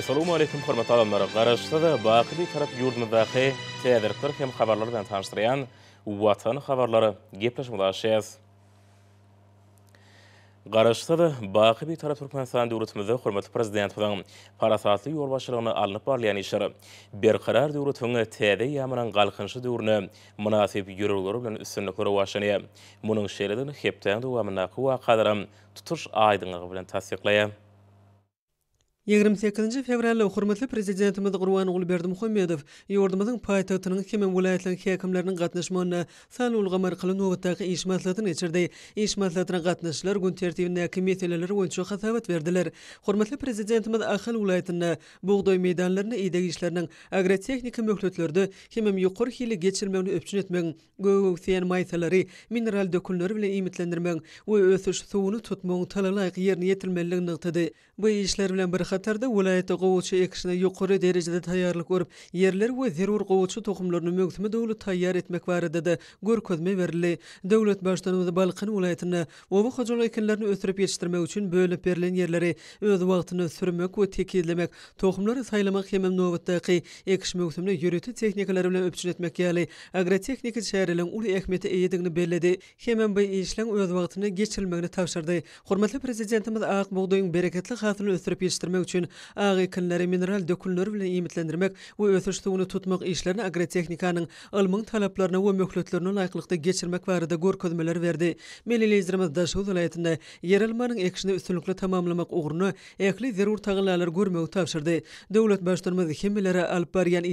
Salam aleykum hormatly adamlar. Garaşda da baqiyi taraf yurdun baqiy teyadir hem xabarlar bilen tanıştıran watan xabarlary gepleşmeleşes. Garaşda da baqiyi taraf turkman san döwletimizde hormatly prezident bilen parasatly ýol başlygyny alnyp barlayan işleri bir karar döwletimiz teýde ýamran galqynşy döwrüni munasib ýörelgeler bilen üstünlik görä başlany. Munyň şeýledigini hepden dowamyna qowa qadaram tutuş aýdyngy bilen tassyklaýar. 28-nji fevralda hormatly prezidentimiz Gurban Ulberdi Muhammedow ýurdumyzyň paýtagynyň kimin welaýatlaryň häkimleriniň gatnaşmagyna sal ulgamar kılyň nowatdaky iş maslahatyny içirdi. Iş maslahatyna gatnaşlar gün tertibinde kimitelerler boýunça hasabat berdiler. Hormatly prezidentimiz Ahal welaýatyna buğday meýdanlaryny ýedeg işleriniň agrotehnika möhletlerde kimin ýokur hili geçirmegini öpçün etmek, göwgüň fen maýsalary, mineral dökülleri bilen ýetlendirmek we ösüş suwuny tutmagyň talalaýyk ýerine ýetirmeliligini ýetdi. Bu işler bilen bir Qaratarda vilayati qovulçu ekşine yukarı derecede tayarlık orup, yerler ve zirur qovulçu tokumlarını mögtümü dövlü tayyar etmek var edi de gör közme verili. Dövlet başlanımızı Balkan vilayatını ovu xocalı ekinlerini ötürüp yetiştirmek üçün bölüp berilin yerleri öz vaqtını sürmek ve tekizlemek, tokumları saylamak hemen novatdaki ekşi mögtümünü yürütü teknikaları bile öpçün etmek yali. Agrotehniki çayarilin uli ekmeti eyyidini belledi. Hemen bay işlen öz vaqtını geçirilmekini tavşardı. Hormatli prezidentimiz Ağaq Buğduyun bereketli xatını ötürüp yetiştirmek etmek üçin ağı mineral dökülnör bile imitlendirmek ve ötüş suunu tutmak işlerini agrotehnikanın ılmın talaplarına we möhlütlerinin laýyklykda geçirmek barada gor kodmeler verdi. Melili izrimiz daşı ulayetinde yer ekşini üstünlükle tamamlamak uğrunu ähli zerur tağılalar görmeyi tavşırdı. Döwlet başdurmaz alp bariyan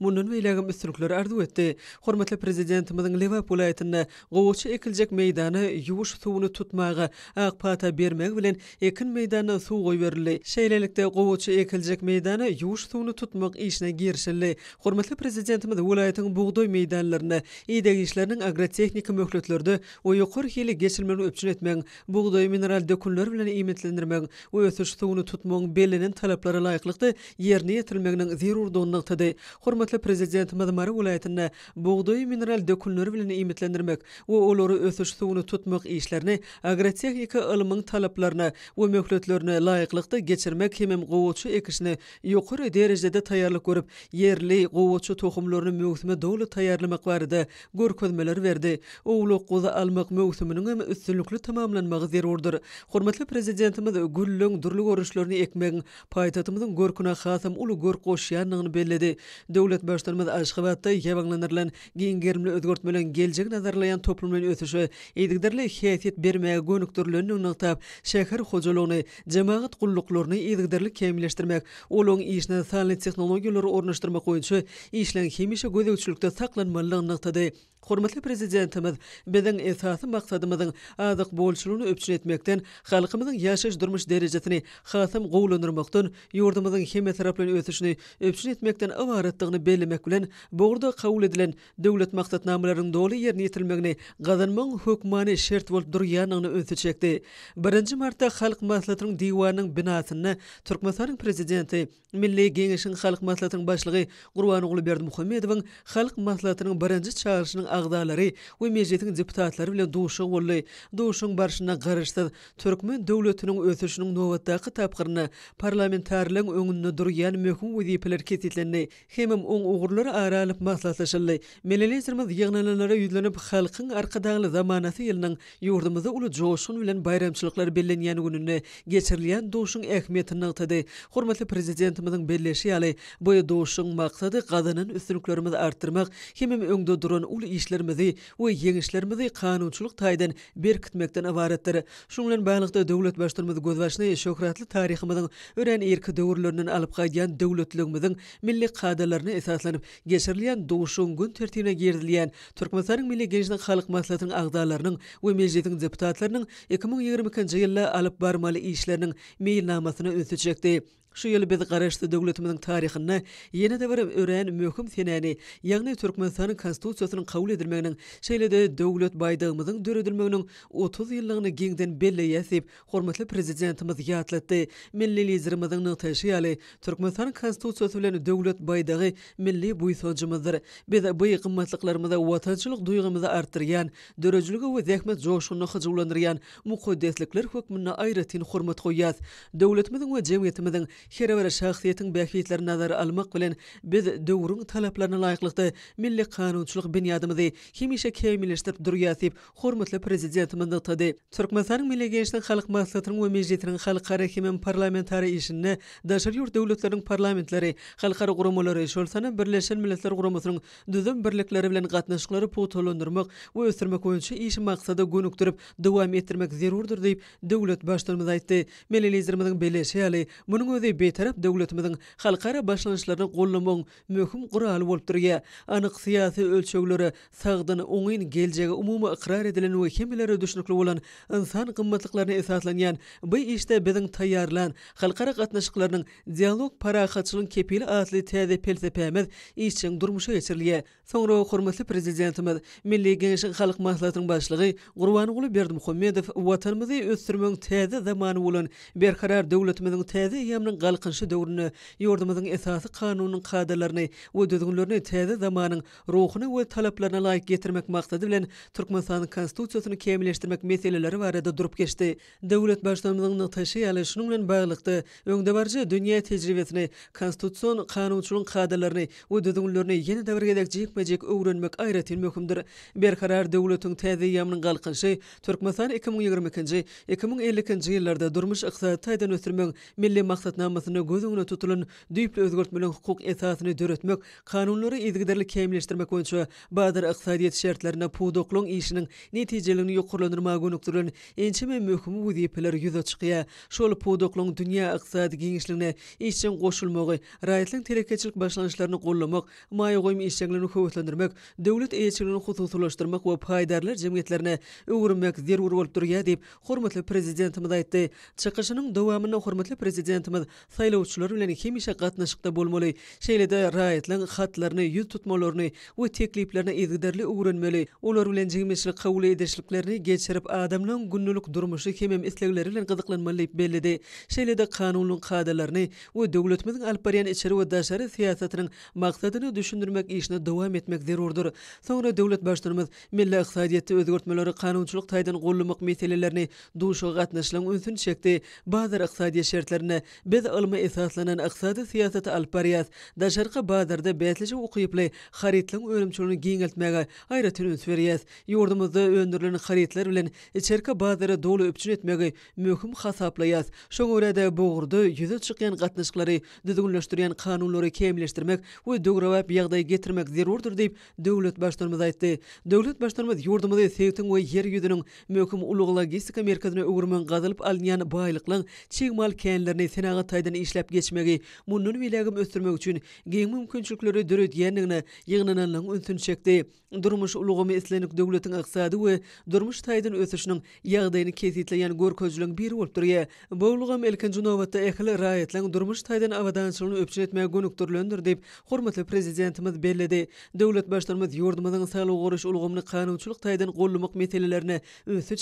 munun ve ilagim ardu etdi. Hormatly prezidentimizin Livap ulayetinde qoğuşu ekiljek meydanı ýuwuş suunu tutmagy, AQpata bermek bilen ekin meydanı suw qoy Eýlelikde gowuçy ekiljek meýdany ýuş suwuny tutmak işine girişildi. Hormatly prezidentimiz welaýatyň buğday meýdanlaryny ýedeg işleriniň agrotehnika möhletlerde we ýokary hili geçilmeni öpçün etmek, buğday mineral dökülleri bilen iýmetlendirmek we ösüş suwuny tutmagyň belinin talaplara laýyklykda ýerine ýetirilmeginiň zerurdygyny aýtdy. Hormatly prezidentimiz Mary welaýatyna buğday mineral dökülleri bilen iýmetlendirmek we olary ösüş suwuny tutmak işlerini agrotehnika ilminiň talaplaryna we möhletlerine laýyklykda geçirmek bildirmek hemem gowuçu ekisini ýokur derejede taýýarlyk görüp yerli gowuçu tohumlaryny möwsüme dowlu taýýarlamak barada görkezmeler berdi. Owluk goza almak möwsüminiň hem üstünlikli tamamlanmagy zerurdyr. Hormatly prezidentimiz gülleň durlu görüşlerini ekmegin paýtatymyň görkünä hasam uly görkoş ýanyny belledi. Döwlet başlarymyz Aşgabatda ýewanglanylan giňgermli ödgürt bilen geljek nazarlayan toplumlaryň ötüşi edigdirli hiyetet bermäge gönükdirlenýän nuktap şäher hojalygyny, jemaat gullyklaryny ýygdyrly kämilleşdirmek, olaň işini sanly tehnologiýalary ornaşdyrmak üçin işläň kimişe gözegçilikde saklanmalyň nagtady. Hormatly prezidentimiz, biziň esasy maksadymyzyň azyk bolşuny öpçün etmekden, halkymyzyň ýaşaş durmuş derejesini hasam gowlandyrmakdan, ýurdumyzyň hem taraplaryny ötüşini öpçün etmekden awaratdygyny bellemek bilen, bugurda kabul edilen döwlet maksatnamalarynyň doly ýerine ýetirilmegini gazanmyň hukmany şert bolup durýanyny öňsüçekdi. 1-nji martda halk maslahatynyň diwanynyň binasyny Türkmenistanyň prezidenti Milli Geňeşiň halk maslahatynyň başlygy Gurbanuly Berdimuhammedowyň halk maslahatynyň 1-nji çaýrşynyň ağdalary we mejetiň deputatlary bilen duşuşy goldy. Duşuşyň barşyna garaşdy. Türkmen döwletiniň ösüşiniň nowatdaky tapgyryny parlamentarlyň öňünde durýan möhüm wezipeler ketitlendi. Hemim oň ugurlary aralyp alyp maslahatlaşyldy. Milletimiz ýygnalanlara ýüzlenip halkyň arkadaly zamanaty ýylynyň ýurdumyzda uly joşgun bilen bayramçylyklar bellenýän gününe geçirilýän duşuşyň ähmiýetini nagtady. Hormatly prezidentimiziň belleşýäli, bu duşuşyň maksady gazanyň üstünlüklerini artdyrmak, hemim öňde duran uly işlerimizi we yeňişlerimizi kanunçuluk taýdan berkitmekden ibaretdir. Şoň bilen baýlykda döwlet başdyrmyz gözbaşyny şöhratly taryhymyzyň ören erki döwürlerinden alyp gaýan döwletligimizin milli kadalaryny esaslanyp geçirilýän döwüşüň gün tertibine girdilýän Türkmenistanyň milli gelişiniň halk maslahatynyň agdalarynyň we mejlisiniň deputatlarynyň 2020-nji ýylda alyp barmaly işleriniň meýnamasyny ösüjekdi. Şu ýyl biz garaşdy döwletimiziň taryhyny ýene de bir örän möhüm senäni, ýagny Türkmenistanyň konstitusiýasynyň kabul edilmeginiň, şeýlede döwlet baýdygymyzyň döredilmeginiň 30 ýyllygyny giňden belli ýetip, hormatly prezidentimiz ýatlady. Milli lideriň näteşi ýaly Türkmenistan konstitusiýasy bilen döwlet baýdygy milli buýsanjymyzdyr. Biz bu ýygymatlyklarymyzda watançylyk duýgymyzy artyrýan, döredijligi we zähmet joşugyny hyzlandyrýan mukaddeslikler hukmyna aýratyn hormat goýýar. Döwletimiziň we jemgyýetimiziň Herewre şahsyýetim bähkiýetleri nazary almaq bilen biz döwrüň talaplanan laýyklygyda milli kanunçylyk binyadymyz kimişe kämilleşdirip durýatyp, hormatly prezidentimiz üçin aýtdy. Türkmenistan milli gärişli halk maslahatyny ömej jetirýän halqaara hem parlamentar işini daşary ýurt döwletleriniň parlamentleri, halqary guramalary we Şolsanym Birleşen Milletler guramasynyň döwlet birlikleri bilen gatnaşyklaryp güýçlendirmek we ösdürmek we şu işi maksada gönükdirip dowam etirmek zerurdyr diýip döwlet başlygy medaýetde milli beýtarap döwletimiziň halkara başlanyşlaryny gollamagyň möhüm guraly bolup durýa. Anyk syýasy ölçegleri sagdyn oňyn geljegi umumy ikrar edilen we hemlere düşnükli bolan insan gymmatlyklaryny esaslanýan bu işde biziň taýýarlan halkara gatnaşyklarynyň dialog paraýatçylygyň kepili atly täze pelsepemiz işçiň durmuşa geçirilýär. Soňra hormatly prezidentimiz Milli Geňeşik Halk Maslahatynyň başlygy Gurbanuly Berdimuhammedow watanymyzy ösdürmegiň täze zamany bolan berkarar döwletimiziň täze ýamnyň galqynşy döwrüne ýurdumyzyň esasy kanunyň kadalaryny we düzgünlerini täze zamanyň ruhyny we talaplaryna laýyk getirmek maksady bilen Türkmenistanyň konstitusiýasyny kämilleşdirmek meseleleri barada durup geçdi. Döwlet başlygynyň täşi ýaly şunun bilen baglykdy. Öňde barjy dünýä tejribesini, konstitusiýany, kanunçylygyň kadalaryny we düzgünlerini ýene döwrgedäk jekmejek öwrenmek aýratyn möhümdir. Bir karar döwletiň täze ýamynyň galqynşy Türkmenistan 2022-nji 2050-nji ýyllarda durmuş ykdyda taýdan ötürmek milli maksatna Programmasyny gözüňe tutulan düýpli özgertmeler hukuk esasyny döretmek, kanunlary ýetgiderli kämilleşdirmek üçin bazar ykdysadyýet şertlerini pudoklung işiniň netijelerini ýokurlandyrma gönükdirilen ençe men möhüm wüdiýeler ýüze çykýar. Şol pudoklung dünýä ykdysady giňişligine işçi goşulmagy, raýatlyň telekeçilik başlanyşlaryny gollamak, maýa goýum işçiligini köwütlendirmek, döwlet ýetgiderligini hutulaşdyrmak we paýdarlar jemgyýetlerini öwürmek zerur bolup durýar diýip, hormatly prezidentimiz aýtdy. Çykyşynyň dowamyny hormatly prezidentimiz saylawçylar bilen kimişe gatnaşykda bolmaly, şeýlede raýatlaryň hatlaryny ýüz tutmalaryny we tekliplerini ýygdyrly öwrenmeli, olar bilen jigmeşli kabul edişliklerini geçirip adamlaryň günnülük durmuşy kimem isleklerini bilen gyzyklanmaly belledi. Şeýlede kanunlaryň kadalaryny we döwletmeň alparyan içeri we daşary siýasatynyň maksadyny düşündirmek işini dowam etmek zerurdyr. Soňra döwlet başlygymyz milli ykdysadyýaty özgörtmeleri kanunçylyk taýdan gollamak meselelerini duşuga gatnaşlan ünsün çekdi. Bazı ykdysady şertlerini biz ilmi esaslanan iqtisadi siyaset alparyas da şarqa bazarda beslişi oqiyiple xaritlin ölümçülünü giyingiltmäge ayrı tünün süriyas yurdumuzda öndürilen xaritler bilen içerke bazara dolu öpçün etmäge möhüm hasaplayas şoň urada buğurdy ýüzü çykýan gatnaşyklary düzgünleşdirýän kanunlary kemilleşdirmek we dograwa biýagdaý getirmek zerurdyr diýip döwlet başdyrmyz aýtdy döwlet başdyrmyz yurdumuzda sewtin we ýer ýüzüniň möhüm ulugly logistika merkezine ugrumyň gazylyp alnyany baýlyklaryň çygmal kenlerini senagat Xitaydan IŞLAP geçmegi, Munun wilegim ösdürmek üçin geň mümkinçilikleri döredýändigini ýerini ýygnananyň çekdi. Durmuş ulugymy islenik döwletiň ykdysady we durmuş taýdan ösüşiniň ýagdaýyny kesitleýän yani görkezilen bir ýoldur. Bu ulugym elkin jynowatda ähli raýatlaryň durmuş taýdan awadançylygyny öpçe etmäge gönük diýip hormatly prezidentimiz bellidi. Döwlet başlarymyz ýurdumyň saýlaw goruş ulugymyny kanunçylyk taýdan gollamak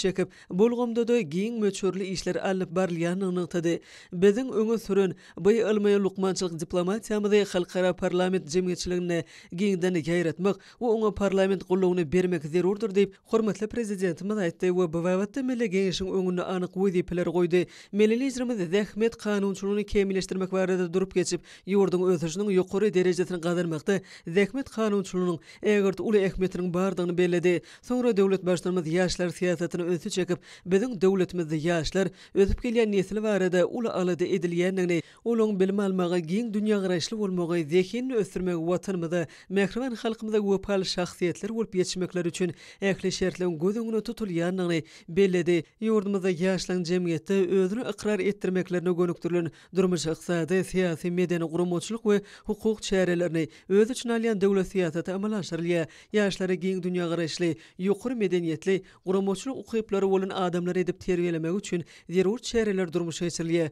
çekip, bu ulugymda-da möçürli işler alyp barlyanyny ýetdi. Bizim sürün bu ilmiy lukmançılık diplomatiyamızı halkara parlament cemiyetçiliğine giyinden yayratmak ve ona parlament kulluğunu vermek zirurdur deyip hormatlı prezidentimiz ayette ve bu vavatta milli genişin önünü anıq vizipeler qoydu Milli lizrimiz zahmet kanunçuluğunu kemileştirmek varada durup geçip yurdun özüşünün yukarı derecesini kazanmakta zahmet kanunçuluğunun eğert ulu ekmetinin bardağını belledi. Sonra devlet başlarımız yaşlar siyasetini ösü çekip bizim devletimizde yaşlar ösüp geliyen nesil varada ulu alada edilyen olong ulun bilmalmağa giň dünýä garaşly bolmagy zehin ösürmek watanmyda mehriban halkymyza öpäl şahsiýetler bolup ýetişmekleri üçin ähli şertlerin gözüňe tutulýanyny belledi. Ýurdumyza ýaşlan jemgyýeti özüni iqrar etdirmeklerini gönükdirilen durmuş ykdysady, siýasy, medeni guramçylyk we hukuk çäreleri öz üçin alýan döwlet siýasaty amala şerli ýaşlary giň dünýä garaşly ýokur medeniýetli guramçylyk ukyplary bolan adamlar edip terbiýelemek üçin zerur çäreler durmuş ýetirilýär.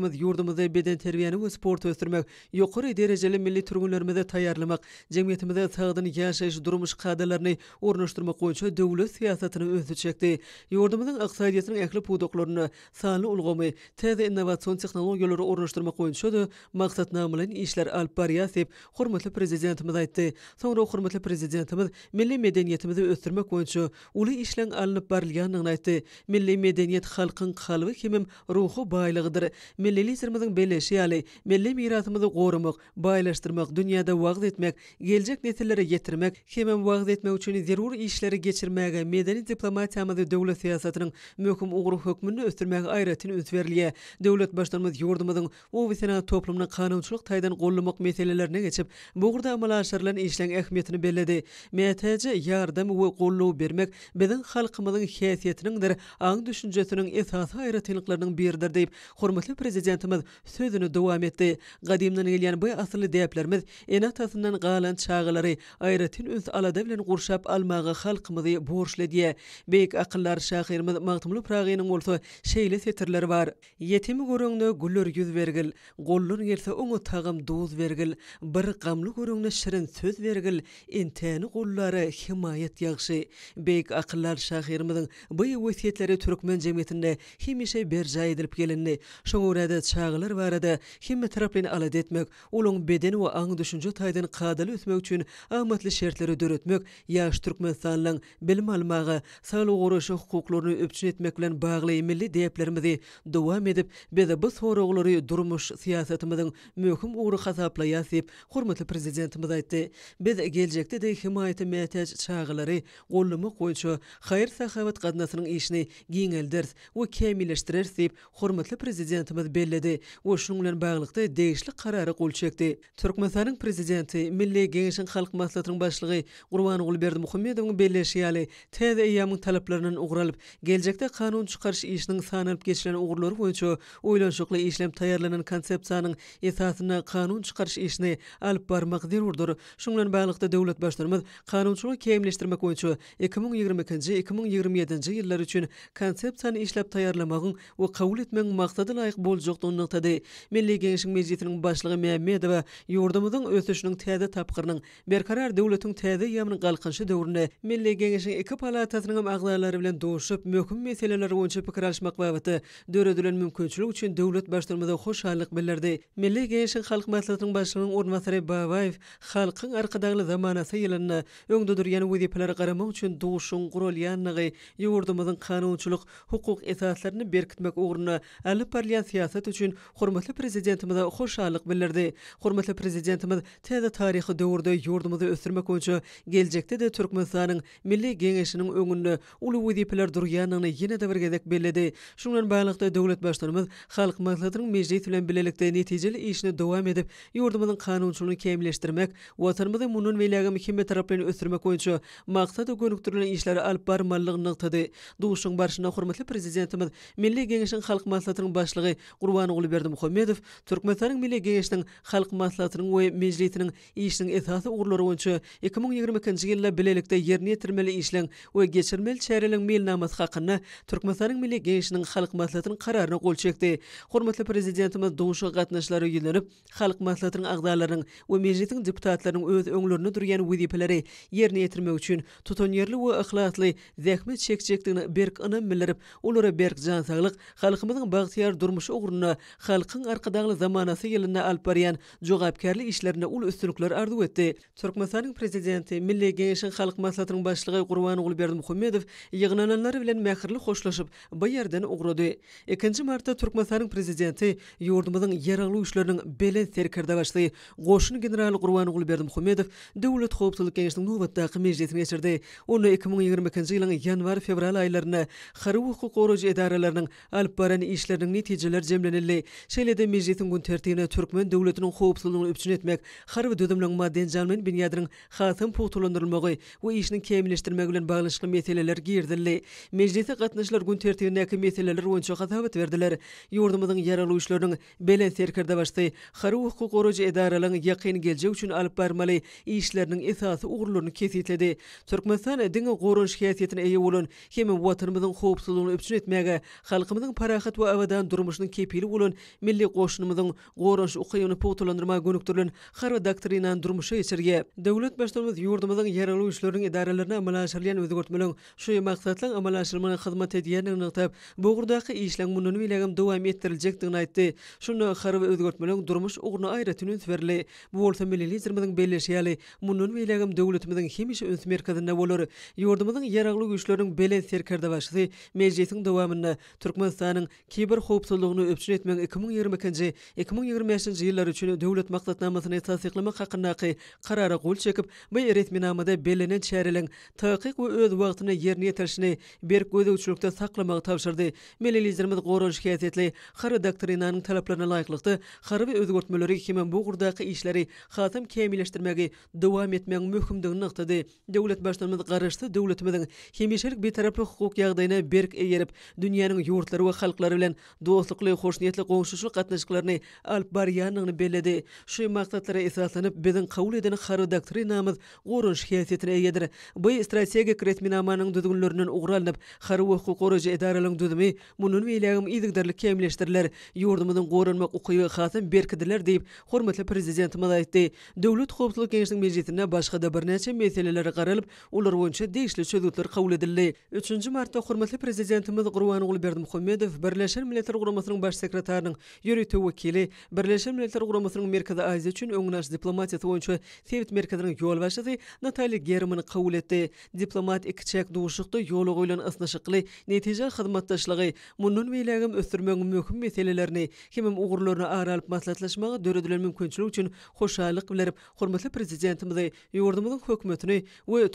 millitimiz yurdumuzda beden terviyani ve sport ötürmək yoqori derəəli milli turgunlərmə tayarlamaq cemiyetimə tadın yaşayış durmuş qadələrini ornuşturma qoyunça dövlü siyasatını özü çəkdi yourdumuzun aqsaiyetinin əkli pudoklarını sahli olgomi tədə innovasyon texnologiyaları ornuşturma qoyunçodu maqsat namlin işler Alpariya sep xmatli prezidentimiz aytdi sonra xmatli prezidentimiz milli medeniyetimizi ötürmə qoyunçu uli işlən alınıb barlyanın aytdi milli medeniyet xalqın qalvi kimim ruhu baylıqdır milli sırmızın belleşi ali, milli mirasımızı qorumuq, baylaştırmaq, dünyada vaqt etmək, gelcək nesillere getirmək, kemen vaqt etmə üçün zerur işleri geçirmək, medeni diplomatiyamızı dövlet siyasatının mühküm uğru hükmünü östürmək ayrətini ötverliyə, dövlet başlarımız yurdumuzun o visina toplumuna qanunçuluk taydan qollumuq meselelerine geçip, bu gurda amalaşarlan işlən əhmiyyətini belledi. Mətəcə yardım və qolluğu bermək, bizim xalqımızın xəsiyyətinin dər, ağın düşüncəsinin esası ayrətinliklərinin birdir deyib, xormatlı prezidentimiz sözünü dowam etdi. Qadimdan gelýän bu asly däplerimiz ene tasmyndan galan çağylary aýratyn üns alada bilen gurşap almağa halkymyzy borçly diýe. Beýik aqyllar şahyrymyz Magtymly Pragynyň bolsa şeýle setirleri bar. Ýetimi göröňde güller ýüz bergil, gollar gelse umut tagym doz bergil, bir gamly göröňde şirin söz bergil, inteni gollary himayet ýagşy. Beýik aqyllar şahyrymyzyň bu wesiýetleri türkmen jemgyýetinde himişe berjaýdyryp gelinni. Şoňura barada çağılar barada himmi taraplin alad etmek, ulun beden ve an düşünce taydan qadalı ütmek üçün ahmetli şertleri dörütmek, yaş Türkmen sallan bilim almağa, sağlı uğruşu hukuklarını öpçün etmek bilen bağlı emilli deyiplerimizi duam edip, bedi bu soruqları durmuş siyasatımızın mühüm uğru hasapla yasip, hurmatlı prezidentimiz aytti. Bedi gelecekte de himayeti mətəc çağıları qollumu qoyuncu, xayir sahavat qadnasının işini giyin eldirs, u kemileştirir sip, prezidentimiz belledi. O şunlulan bağlıqda deyişli qararı qol çekdi. Türkmenistan'ın prezidenti, Milli Gengişin Xalq Maslatı'nın başlığı, Urvan Ulberdi Muhammedov'un belleşi yali, tədə eyyamın talaplarının uğralıp, kanun çıqarış işinin sanırıp geçilen uğurları boyunca, oylan şoklu işlem tayarlanan konsepsiyanın esasına kanun çıxarış işini Alp barmaq dirurdur. Şunlulan bağlıqda devlet başlarımız kanunçuluğu keimleştirmek boyunca 2022-2027 yıllar üçün konsepsiyanı işlep tayarlamağın o kavul etmenin maqsadı layiq bol joqtonning Milli Kengishing mejlisining boshlig'i Mehmedova yurdimizning o'sishining tadi tapqirning berqaror davlatning tadi yamining qalqinchi davrini Milli Kengishing ikki palatasining aqlalari bilan do'shib muhim masalalar bo'yicha fikr uchun davlat boshlig'ida xushhallik bildirdi Milli Kengishing xalq maslahatining boshlig'ining o'rinbosari Bavayev xalqning arqidagi zamona sayilini o'ngdudir uchun do'shun qurol yanig'i huquq siyaset üçün hormatly prezidentimize hoşallyk bildirdi. Hormatly prezidentimiz täze taryhy döwürde ýurdumyzy ösürmek üçin geljekde de Türkmenistanyň milli gengeşiniň öňünde uly wezipler durýanyny ýene de bir gezek belledi. Şunlaryň baýlygynda döwlet başlygymyz halk maglahatynyň mejlis bilen bilelikde netijeli işini dowam edip ýurdumyzyň kanunçylygyny kämilleşdirmek, watanymyzy munun welägi mekemme tarapyny ösürmek üçin maksady görnükdirilen işleri alyp barmalygyny nygtdy. Duşuň barşyna hormatly prezidentimiz milli gengeşiniň halk maglahatynyň başlygy Gurbany oğlu Berdi Muhammedow Türkmenistanyň Milli Geňeşiniň halk maslahatynyň we mejlisiniň işiniň esasy ugurlary boýunça 2022-nji ýylda bilelikde ýerine ýetirmeli işleň we geçirmeli çäreleriň meýilnamasy hakynda Türkmenistan Milli Geňeşiniň halk maslahatynyň kararyna gol çekdi. Hormatly prezidentimiz dogşa gatnaşlary ýelenip halk maslahatynyň agdalarynyň we mejlisiniň deputatlarynyň öz öňlerini durýan wezipeleri ýerine ýetirmek üçin tutan ýerli we ihlaslı zähmet çekjekdigini berk ýa-da bilerip, olara berk jan saglyk halkymyzyň bagtiýar durmuşy ugruna xalqın arqadaglı zamanasy ýylyna alp berýän jogapkärli işlerini ul üstünlikler ardyp etdi. Türkmenistanyň prezidenti Milli Gençlik Halk Maslahatynyň başlygy Gurbany Gulberdi Muhammedow ýygnananlary bilen mähirli hoşlaşyp bu ýerden ugrudy. 2-nji martda Türkmenistanyň prezidenti ýurdumyň ýaraglu işleriniň belen terkirde başlady. Qoşun general Gurbany Gulberdi Muhammedow döwlet howpsuzlyk gençligiň nöwbetde akmeje ýetmeşdirdi. Onu 2020-nji ýylyň ýanwar-fevral aýlaryna Hukuk Gorujy edaralarynyň alp baran işleriniň netijeleri jemlenelli. Şeýlede mejlisiň gün tertibine türkmen döwletiniň howpsuzlygyny üçin etmek, harby dödümlenme denjanyň binýadynyň hatyn puwtulandyrylmagy we işini kämilleşdirmek bilen baglanyşykly meseleler girdiňli. Mejlisde gatnaşylar gün tertibine käme meseleler boýunça hatawat berdiler. Ýurdumyň ýaralýuşlarynyň belen serkirde başdy. Harby hukuk goraj edaralaryň ýakyn geljek üçin alyp barmaly işleriniň esasy ugrulyny kesitledi. Türkmenistan diňe goraj şäheretine ýewulyn, hem watanymyň howpsuzlygyny üçin etmäge, halkymyzyň parahat we awadan durmuşyny pili bolan milli goşunumuzun goranş ukayyny potulandyrma gönükdürlen her doktrinan durmuşa ýeçirge. Döwlet başlanmaz ýurdumuzun ýerli uýuşlaryň idaralaryna amalaşyrylan özgörtmeleň şu maksatlaryň amalaşylmagyna hyzmat edýän ýerden bugurdaky işleň munun bilegim dowam etdirilejek diýip aýtdy. Şunu her özgörtmeleň durmuş ugruny aýratyny berli. Bu bolsa milli lizermiň belleşýäli munun bilegim döwletimiziň himiş öz merkezinde bolar. Ýurdumuzun ýerli uýuşlaryň belen serkerde başly mejlisiň dowamyny Türkmenistanyň kiber howpsuzlygyny köpçün etmen 2020-ci 2025-nji ýyllar üçin döwlet maksatnamasyny täsdiklemek hakynaky karara gol çekip bu ýeretmenamada belenen çäreleň tahyk we öz wagtyny ýerine ýetirişini berk gözüçlükde saklamak tapşyrdy. Milli lizermet gorunç häsiýetli hary doktrinanyň talaplaryna laýyklykda hary özgörtmeleri kimen bu gurdaky işleri hatym kemilleşdirmegi dowam etmegi mühimdigini nukdady. Döwlet başlanmady garaşdy döwletimiň hemişelik bir taraply hukuk ýagdaýyna berk eýerip dünýäniň ýurtlary we halklary bilen dostlukly hoş niyetli qoňşuşlyk gatnaşyklaryny alyp belledi. Şu maksatlara esaslanyp biziň kabul eden hary doktrinamyz gorunş hiýetine ýedir. Bu strategik retminamanyň düzgünlerinden ugralanyp hary hukuk goraja edaralyň düzümi munun bilegim ýigdirlik kemleşdirler. Ýurdumyň gorunmak ukyýy hasan berkidiler diýip hormatly prezidentimiz aýtdy. Döwlet howpsuzlyk geňişligi mejlisine başga da bir näçe meseleler garalyp, ulary boýunça değişli çözgütler kabul edildi. 3-nji martda hormatly prezidentimiz Gurbanowly Berdimuhammedow Birleşen Milletler Guramasynyň baş sekretarının yürütü vekili Birleşen Milletler Uramasının Merkada Azi üçün öngünaş diplomatiyatı oyuncu Tevit Merkada'nın yol başladı Natali Gerimini qaul etdi. Diplomat iki çək ýol yolu qoylan ısnaşıqlı netije hyzmatdaşlygy munun meyləgim öztürməng möhüm meselelerini kimim uğurlarına aralyp maslahatlaşmagy masalatlaşmağı mümkinçilik üçin hoşallyk xoşalıq hormatly prezidentimizi yordumudun hükmətini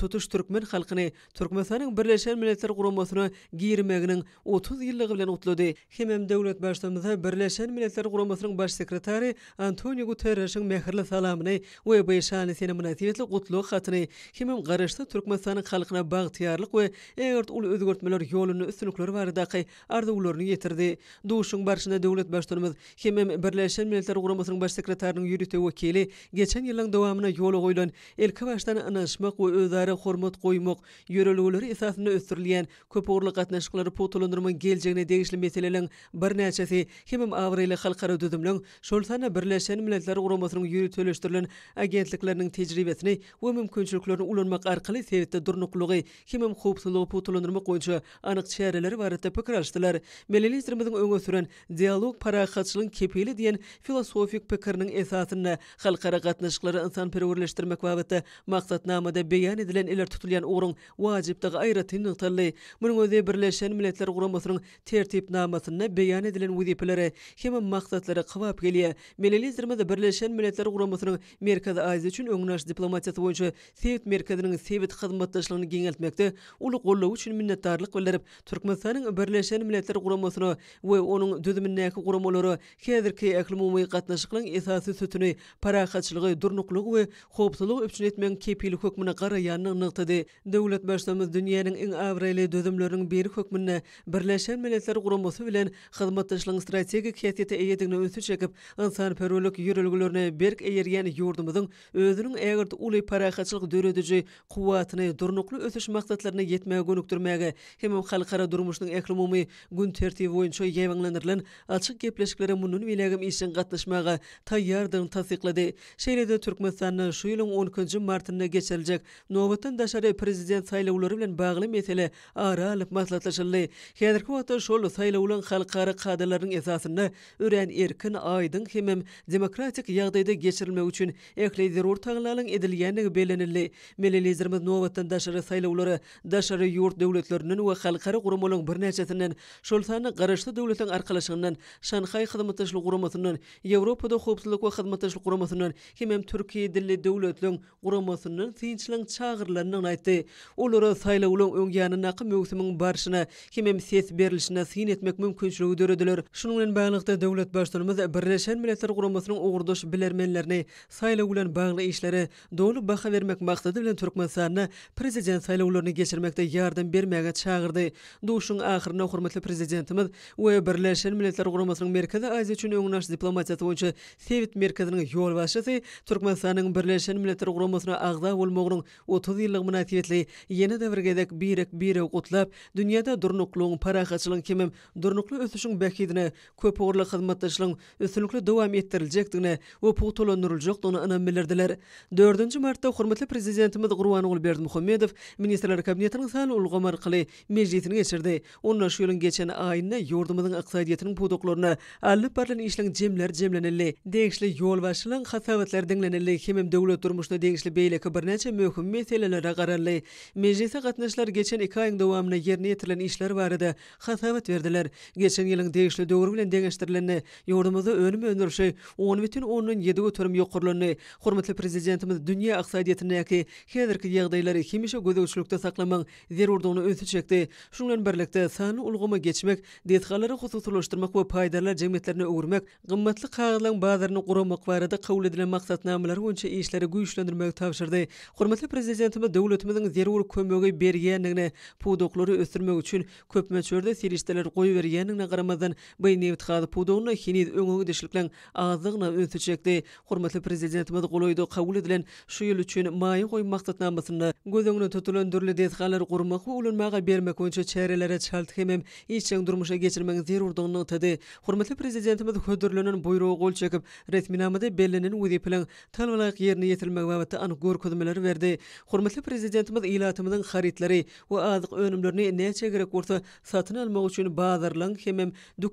tutuş türkmen xalqini Türkmenistanyň xalqini Milletler Guramasyna türkmen 30 ýyllygy bilen türkmen xalqini türkmen Qazaqstanda Birleşen Milletler Guramasynyň baş sekretary Antonio Guterresiň mehirli salamyny we beýşany sene munasibetli gutluk hatyny kimim garaşdy Türkmenistanyň halkyna bagtyarlyk we eger ul özgörtmeler ýolyny üstünlikler barada qy ýetirdi. Duşuň barşyna döwlet başdyrmyz kimim Birleşen Milletler Guramasynyň baş sekretarynyň ýürüte wekili geçen ýylyň dowamyna ýol goýulan elki başdan anaşmak we özleri hormat goýmak ýörelgileri esasyny üstürilýän köp gatnaşyklary potulandyrmagy geljegine degişli meselelerin bir näçe Partiýasy 2000 awrylyk halkara düzümlüň Şolsana Birleşen Milletler Guramasynyň yürü agentlikleriniň tejribesini we mümkinçiliklerini ulanmak arkaly sewitde durnukluğy 2000 kimim putulandyrmak boýunça anyk anıq barada pikir açdylar. Milliýetlerimiziň öňe süren dialog paraýatçylygyň kepeli diýen filosofik pikirniň esasyny xalqara gatnaşyklary insan perwerleşdirmek wagtynda maksatnamada beýan edilen iler tutulýan urun wajibdigi aýratyny tutly. Munyň Birleşen Milletler Guramasynyň tertip namasyna beýan edilen wüdipleri hem maqsadlary qıwap gelýär. Melelizdirme de Birleşen Milletler Guramasynyň Merkezi Aýzy üçin öňnäş diplomatiýa töwünçe Sewit Merkeziniň Sewit hyzmatdaşlygyny giňeltmekde uly gollaw üçin minnetdarlyk bildirip, Türkmenistanyň Birleşen Milletler Guramasyna we onuň düzümindäki guramalary häzirki ähli umumy gatnaşyklaryň esasy sütüni paraqatçylygy, durnuklygy we howpsuzlyk üçin etmäň kepili hökmüne gara nygtady. Döwlet başlygymyz dünýäniň iň awreýli düzümläriniň biri hökmüne Birleşen Milletler Guramasy bilen hyzmatdaşlyk Kazakstan strategik hiyatiyyata eyyedigini ötü çekip, insan perolik yürülgülörüne berk eyyergen yurdumudun, özünün eğirt uli parakatçılık dörödücü kuvatini durnuklu ötüş maksatlarına yetmeye gönüktürmege, hemen halkara durmuşnun eklumumi gün tertibi oyuncu yevanlanırlan, açık gepleşiklere munun vilagim işin katlaşmaga tayyardın tasikladi. Şeyledi Türkmenistan'na şu yılın 10. martına geçerilecek, Novotan daşarı prezident saylaulları bilen bağlı metele ara alıp maslatlaşırlı. Hedirki vatan şolu saylaulan halkara kadalar ýaýlaryň esasyny ören erkin aýdyň hemem demokratik ýagdaýda geçirilmek üçin ähli zerur taglalyň edilýändigi belenildi. Melelizmimiz nowatdan daşary saýlawlary daşary ýurt döwletleriniň we halkary gurumlaryň birnäçesinden şol sany garaşly döwletiň arkalaşygynyň Şanhay hyzmatyşly gurumasynyň Ýewropada howpsuzlyk we hyzmatyşly gurumasynyň hemem Türkiýe dilli döwletleriň gurumasynyň synçlyň çağırlarynyň aýtdy. Olary saýlawlaryň öňýänine näki möhümiň barşyna hemem ses berilişine syn etmek mümkinçiligi döredilir. Şunun bilen baglykda döwlet başlygymyz Birleşen Milletler Guramasynyň ogurdaş bilermenlerini saýlaw bilen bagly işleri dolu baha bermek maksady bilen türkmen prezident saýlawlaryny geçirmekde ýardam bermäge çağırdy. Duşun ahyryna hormatly prezidentimiz we Birleşen Milletler Guramasynyň merkezi Aziýa üçin öňnäş diplomatiýa töwünçe Sewit merkeziniň ýol başçysy Türkmen Birleşen Milletler Guramasyna agda bolmagyny 30 ýyllyk münasibetli ýene de birek birek gutlap dünýäde durnuklugyň parahatçylygyň kimim durnuklu ösüşiň bäkidi ýetirilmegine, köp ugurly hyzmatdaşlygyň üstünlikli dowam etdiriljekdigine we pul tolanyryljakdygyna anam bildirdiler. 4-nji martda hormatly prezidentimiz Gurbany Gulberdi Muhammedow ministrler kabinetiniň sanly ulgamar qyly mejlisini geçirdi. Onda şu ýylyň geçen aýyna ýurdumyň ykdysadyýetiniň podoklaryna alyp barlan işleriň jemler jemlenildi. Degişli ýol başlygyň hatawatlary deňlenildi. Kimem döwlet durmuşda degişli beýleki birnäçe möhüm meselelere garaly mejlisä gatnaşlar geçen 2 aýyň dowamyna ýerine ýetirilen işler barada hatawat berdiler. Geçen ýylyň degişli döwrü bilen deňeşdirilendi. Ýurdumyzda önüm önürşi 10 bütün 10-nyň 7 göterim ýokurlany. Hormatly prezidentimiz dünýä ykdysadyýatyny ki häzirki ýagdaýlary hemişe gözegçilikde saklamak zerurdygyny öňe çekdi. Şoň bilen birlikde sany ulgamy geçmek, detgalary hususlaşdyrmak we paýdalar jemgyýetlerini öwürmek, gymmatly kagalaryň bazaryny goramak barada kabul edilen maksatnamalary bolýan işleri güýçlendirmek tapşyrdy. Hormatly prezidentimiz döwletimiziň zerur kömegi bergenligini, pudoklary ösürmek üçin köpmeçörde serişdeler goýberýändigine garamadan Beynevit Khad Pudon hinid öňüňi düşlükleň azygyna ötüçekdi. Hormatly prezidentimiz goýdy kabul edilen şu ýyl üçin maýy goýmak maksatnamasyny bolsa, gözüňi tutulandyrly detgalar gurmak we ulun maga bermek üçin çäreleri çaltdym. Içiň durmuşa geçirmek zerurdygyny tady. Hormatly prezidentimiz hödürlenen buýrugy gol çekip, resminamada bellenen we diplen talwalaýyk ýerini ýetirmek wagtynda anyk görkezmeler berdi. Hormatly prezidentimiz ilatymyň haritleri we azyk önümlerini näçe gerek bolsa satyn almak üçin bazarlaryň hemem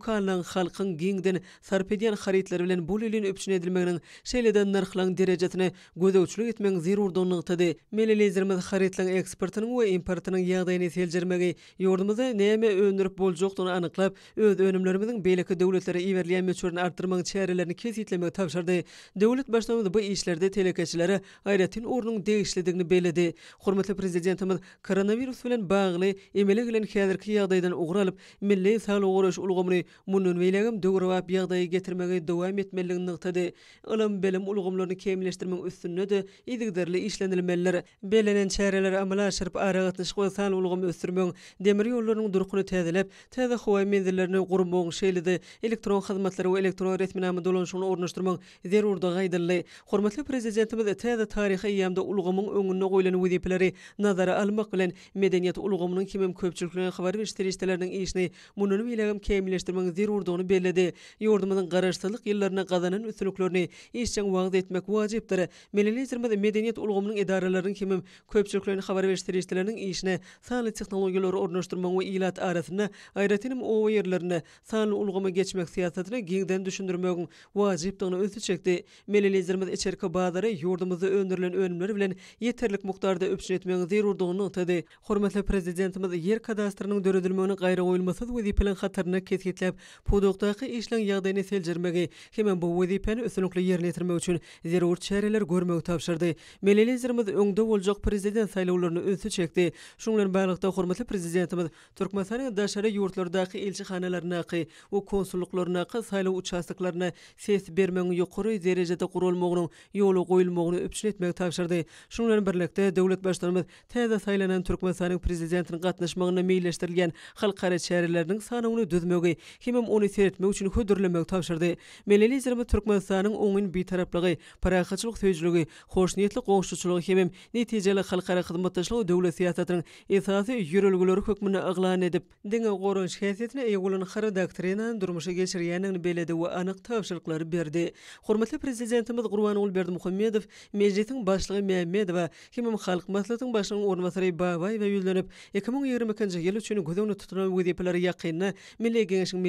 hannan halqyn geengden sarpedian xaritler bilen bu ülleni öpçüne edilmegining seyledan narxlan deräjätine guda utchurlyk etmegi zerur durnuktdi millî lezermed xaritlang ekspertan we importan yagdaýyny seljermegi ýordymyzda näme öndürip boljakdygyny anyklap öz önümleriňiň belki döwletlere iňerliýämän söwni artdyrmak çärelerini kesgitlemäge täbşirdi döwlet başlygy bu işlerde telekäçileri aýratyn ornuny tägishledigini bellidi hormatly prezidentim koronawirus bilen bagly emele gelen çäderki ýagdaýdan uqralyp milli saglygy goruş ulgamyny Munun veläm dograva biýagdaýy getirmegi dowam etmeliligini nygtady. Ilim bilim ulgumlaryny kemilleşdirmek üçin näde ýygdyrly işlenilmeler, belenen çäreler amala şyrp aragatyn şgulsan ulgum ösdürmegi, demir ýollarynyň durkuny täzelip, täze howa mendirlerini gurmagy şeýledi. Elektron hyzmatlar we elektron retminami dolanşygyny ornaşdyrmak zerurda gaýdyrly. Hormatly prezidentimiz täze taryhy ýamda ulgumyň öňüne goýulan wezipleri nazara almak bilen medeniýet ulgumynyň kimem köpçülükligine habar berýişleriň işini munun veläm kemilleşdirmek zir urduğunu belledi. Yordumuzun qarışsızlıq yıllarına qazanın üstünlüklərini işçən vaqt etmək vacibdir. Milli Zirmədə mədəniyyət ulğumunun idarələrinin kimi köpçülüklərini xəbər verişdirişlərinin işinə sanlı texnologiyaları ornaşdırmaq və ilat arasında ayrətinim o yerlərini sanlı ulğuma geçmek siyasətini gəngdən düşündürməyin vacibdığını özə çəkdi. Milli Zirmədə içərikə bağları yordumuzun öndürülən önümləri bilen yetərlik miqdarda öpçün etməyin zir urduğunu tədi. Hörmətli prezidentimiz yer kadastrının dörədilməyinə qayrı qoyulması və dipilən xətrinə kəskinləb Pudoqdaqy işleň ýagdaýyny seljirmegi hem bu wezipeni ösünlükli ýerine ýetirmek üçin zerur çäreler görmegi tapşyrdy. Melelizmiz öňde boljak prezident saýlawlaryny ünsi çekdi. Şoňlaryň barlykda hormatly prezidentimiz Türkmenistan daşary ýurtlardaky elçixanalaryna ýa-da konsulluklaryna ýa-da saýlaw uçaşyklaryna ses bermegi ýokary derejede gurulmagynyň ýoly goýulmagyny öpçiletmegi tapşyrdy. Şoňlaryň birlikde döwlet başlanymyz täze saýlanan Türkmenistanyň prezidentiniň gatnaşmagyna meýilleşdirilen halkara çäreleriniň sanawyny düzmegi kimim onu seyretme üçün hödürlemek tapşırdı. Melelizir bu Türkmenistanın onun bir taraflığı, paraqatçılıq töjülügi, hoşniyetli qoşuşçuluğu kimim netijeli xalqara xidmatdaşlıq döwlet siyasatynyň esasy ýörelgileri hökmüne aglan edip, diňe goran şäsetini eýgulyny xara doktrinany durmuşa geçirýänini yani beledi we anyk täwşirlikler berdi. Hormatly prezidentimiz Gurbanowul Berdi Muhammedow mejlisiň başlygy Mehmedow we kimim xalq maslahatynyň başlygy Urmasary Babay we ýüzlenip 2022-nji ýyl üçin gözüni tutulan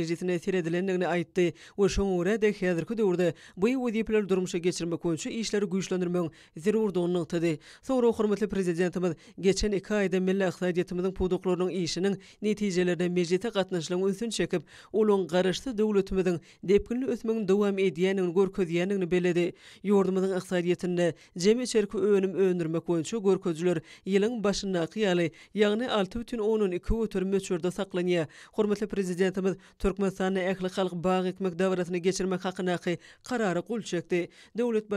derejesine seredilendigini aýtdy. O şoňra de häzirki döwürde bu wezipler durmuşa geçirme üçin işleri güýçlendirmek zerurdygyny ýetdi. Soňra hormatly prezidentimiz geçen 2 aýda milli ykdysadyýatymyzyň puduklarynyň işiniň netijelerini mejlise gatnaşlygyny ünsün çekip, olon garaşdy döwletimiziň depkinli ösmegini dowam edýänini görkezýänini beledi. Ýurdumyzyň ykdysadyýatyny jemi çerki önüm öndürmek üçin görkezler ýylyň başyna kıyaly, ýagny 6.10-nyň 2 ötürmüçürde saklanýar. Hormatly prezidentimiz Türk Türkmenistan'ı ähli halk bağ etmek döwretini geçirmek hakyna ki karary kabul çekdi. Döwlet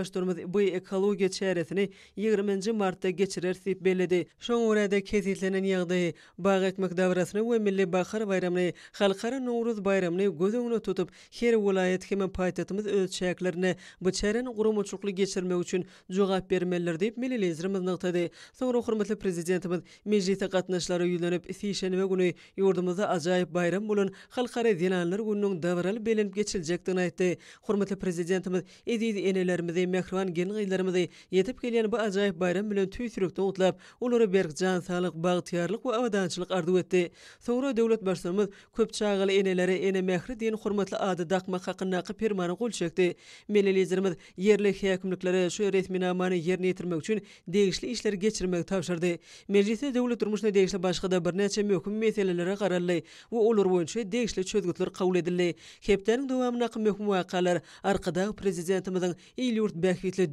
bu ekologiýa çäresini 20 Martta martda geçirer diýip belledi. Şoň urada kesitlenen ýagdy bağ etmek döwretini we milli bahar bayramyny, halkara Nowruz bayramyny göz öňüne tutup, her welaýet hem paýtatymyz öz çäklerini bu çäreni gurumçylykly geçirmek üçin jogap bermeler diýip milli lezrimiz nagtady. Sonra hormatly prezidentimiz meclise gatnaşlary ýüzlenip, isi şenwe güni ýurdumyza bayram bolun, halkara dilanlar gününün davral belenip geçiljekdigini aýtdy. Hormatly prezidentimiz, ediýdi enelerimizi, mehriban gelinlerimizi ýetip gelýän bu ajaýyp bayram bilen tüýsürük dogutlap, ulary berg can saglyk, bagtyarlyk we awadançylyk ardu etdi. Soňra döwlet başçymyz köp çağaly enelere ene mehri diýen hormatly ady dakma hakynaky permany gol çekdi. Milli liderimiz yerli häkimliklere şu resmi namany ýerine ýetirmek üçin degişli işleri geçirmek tapşyrdy. Mejlisde döwlet durmuşyna degişli başga da bir möhüm meselelere garaldy we olar boýunça degişli çözgü özgütler kabul edildi. Hepdenin dowamyna möhüm wakalar arkada prezidentimizin il yurt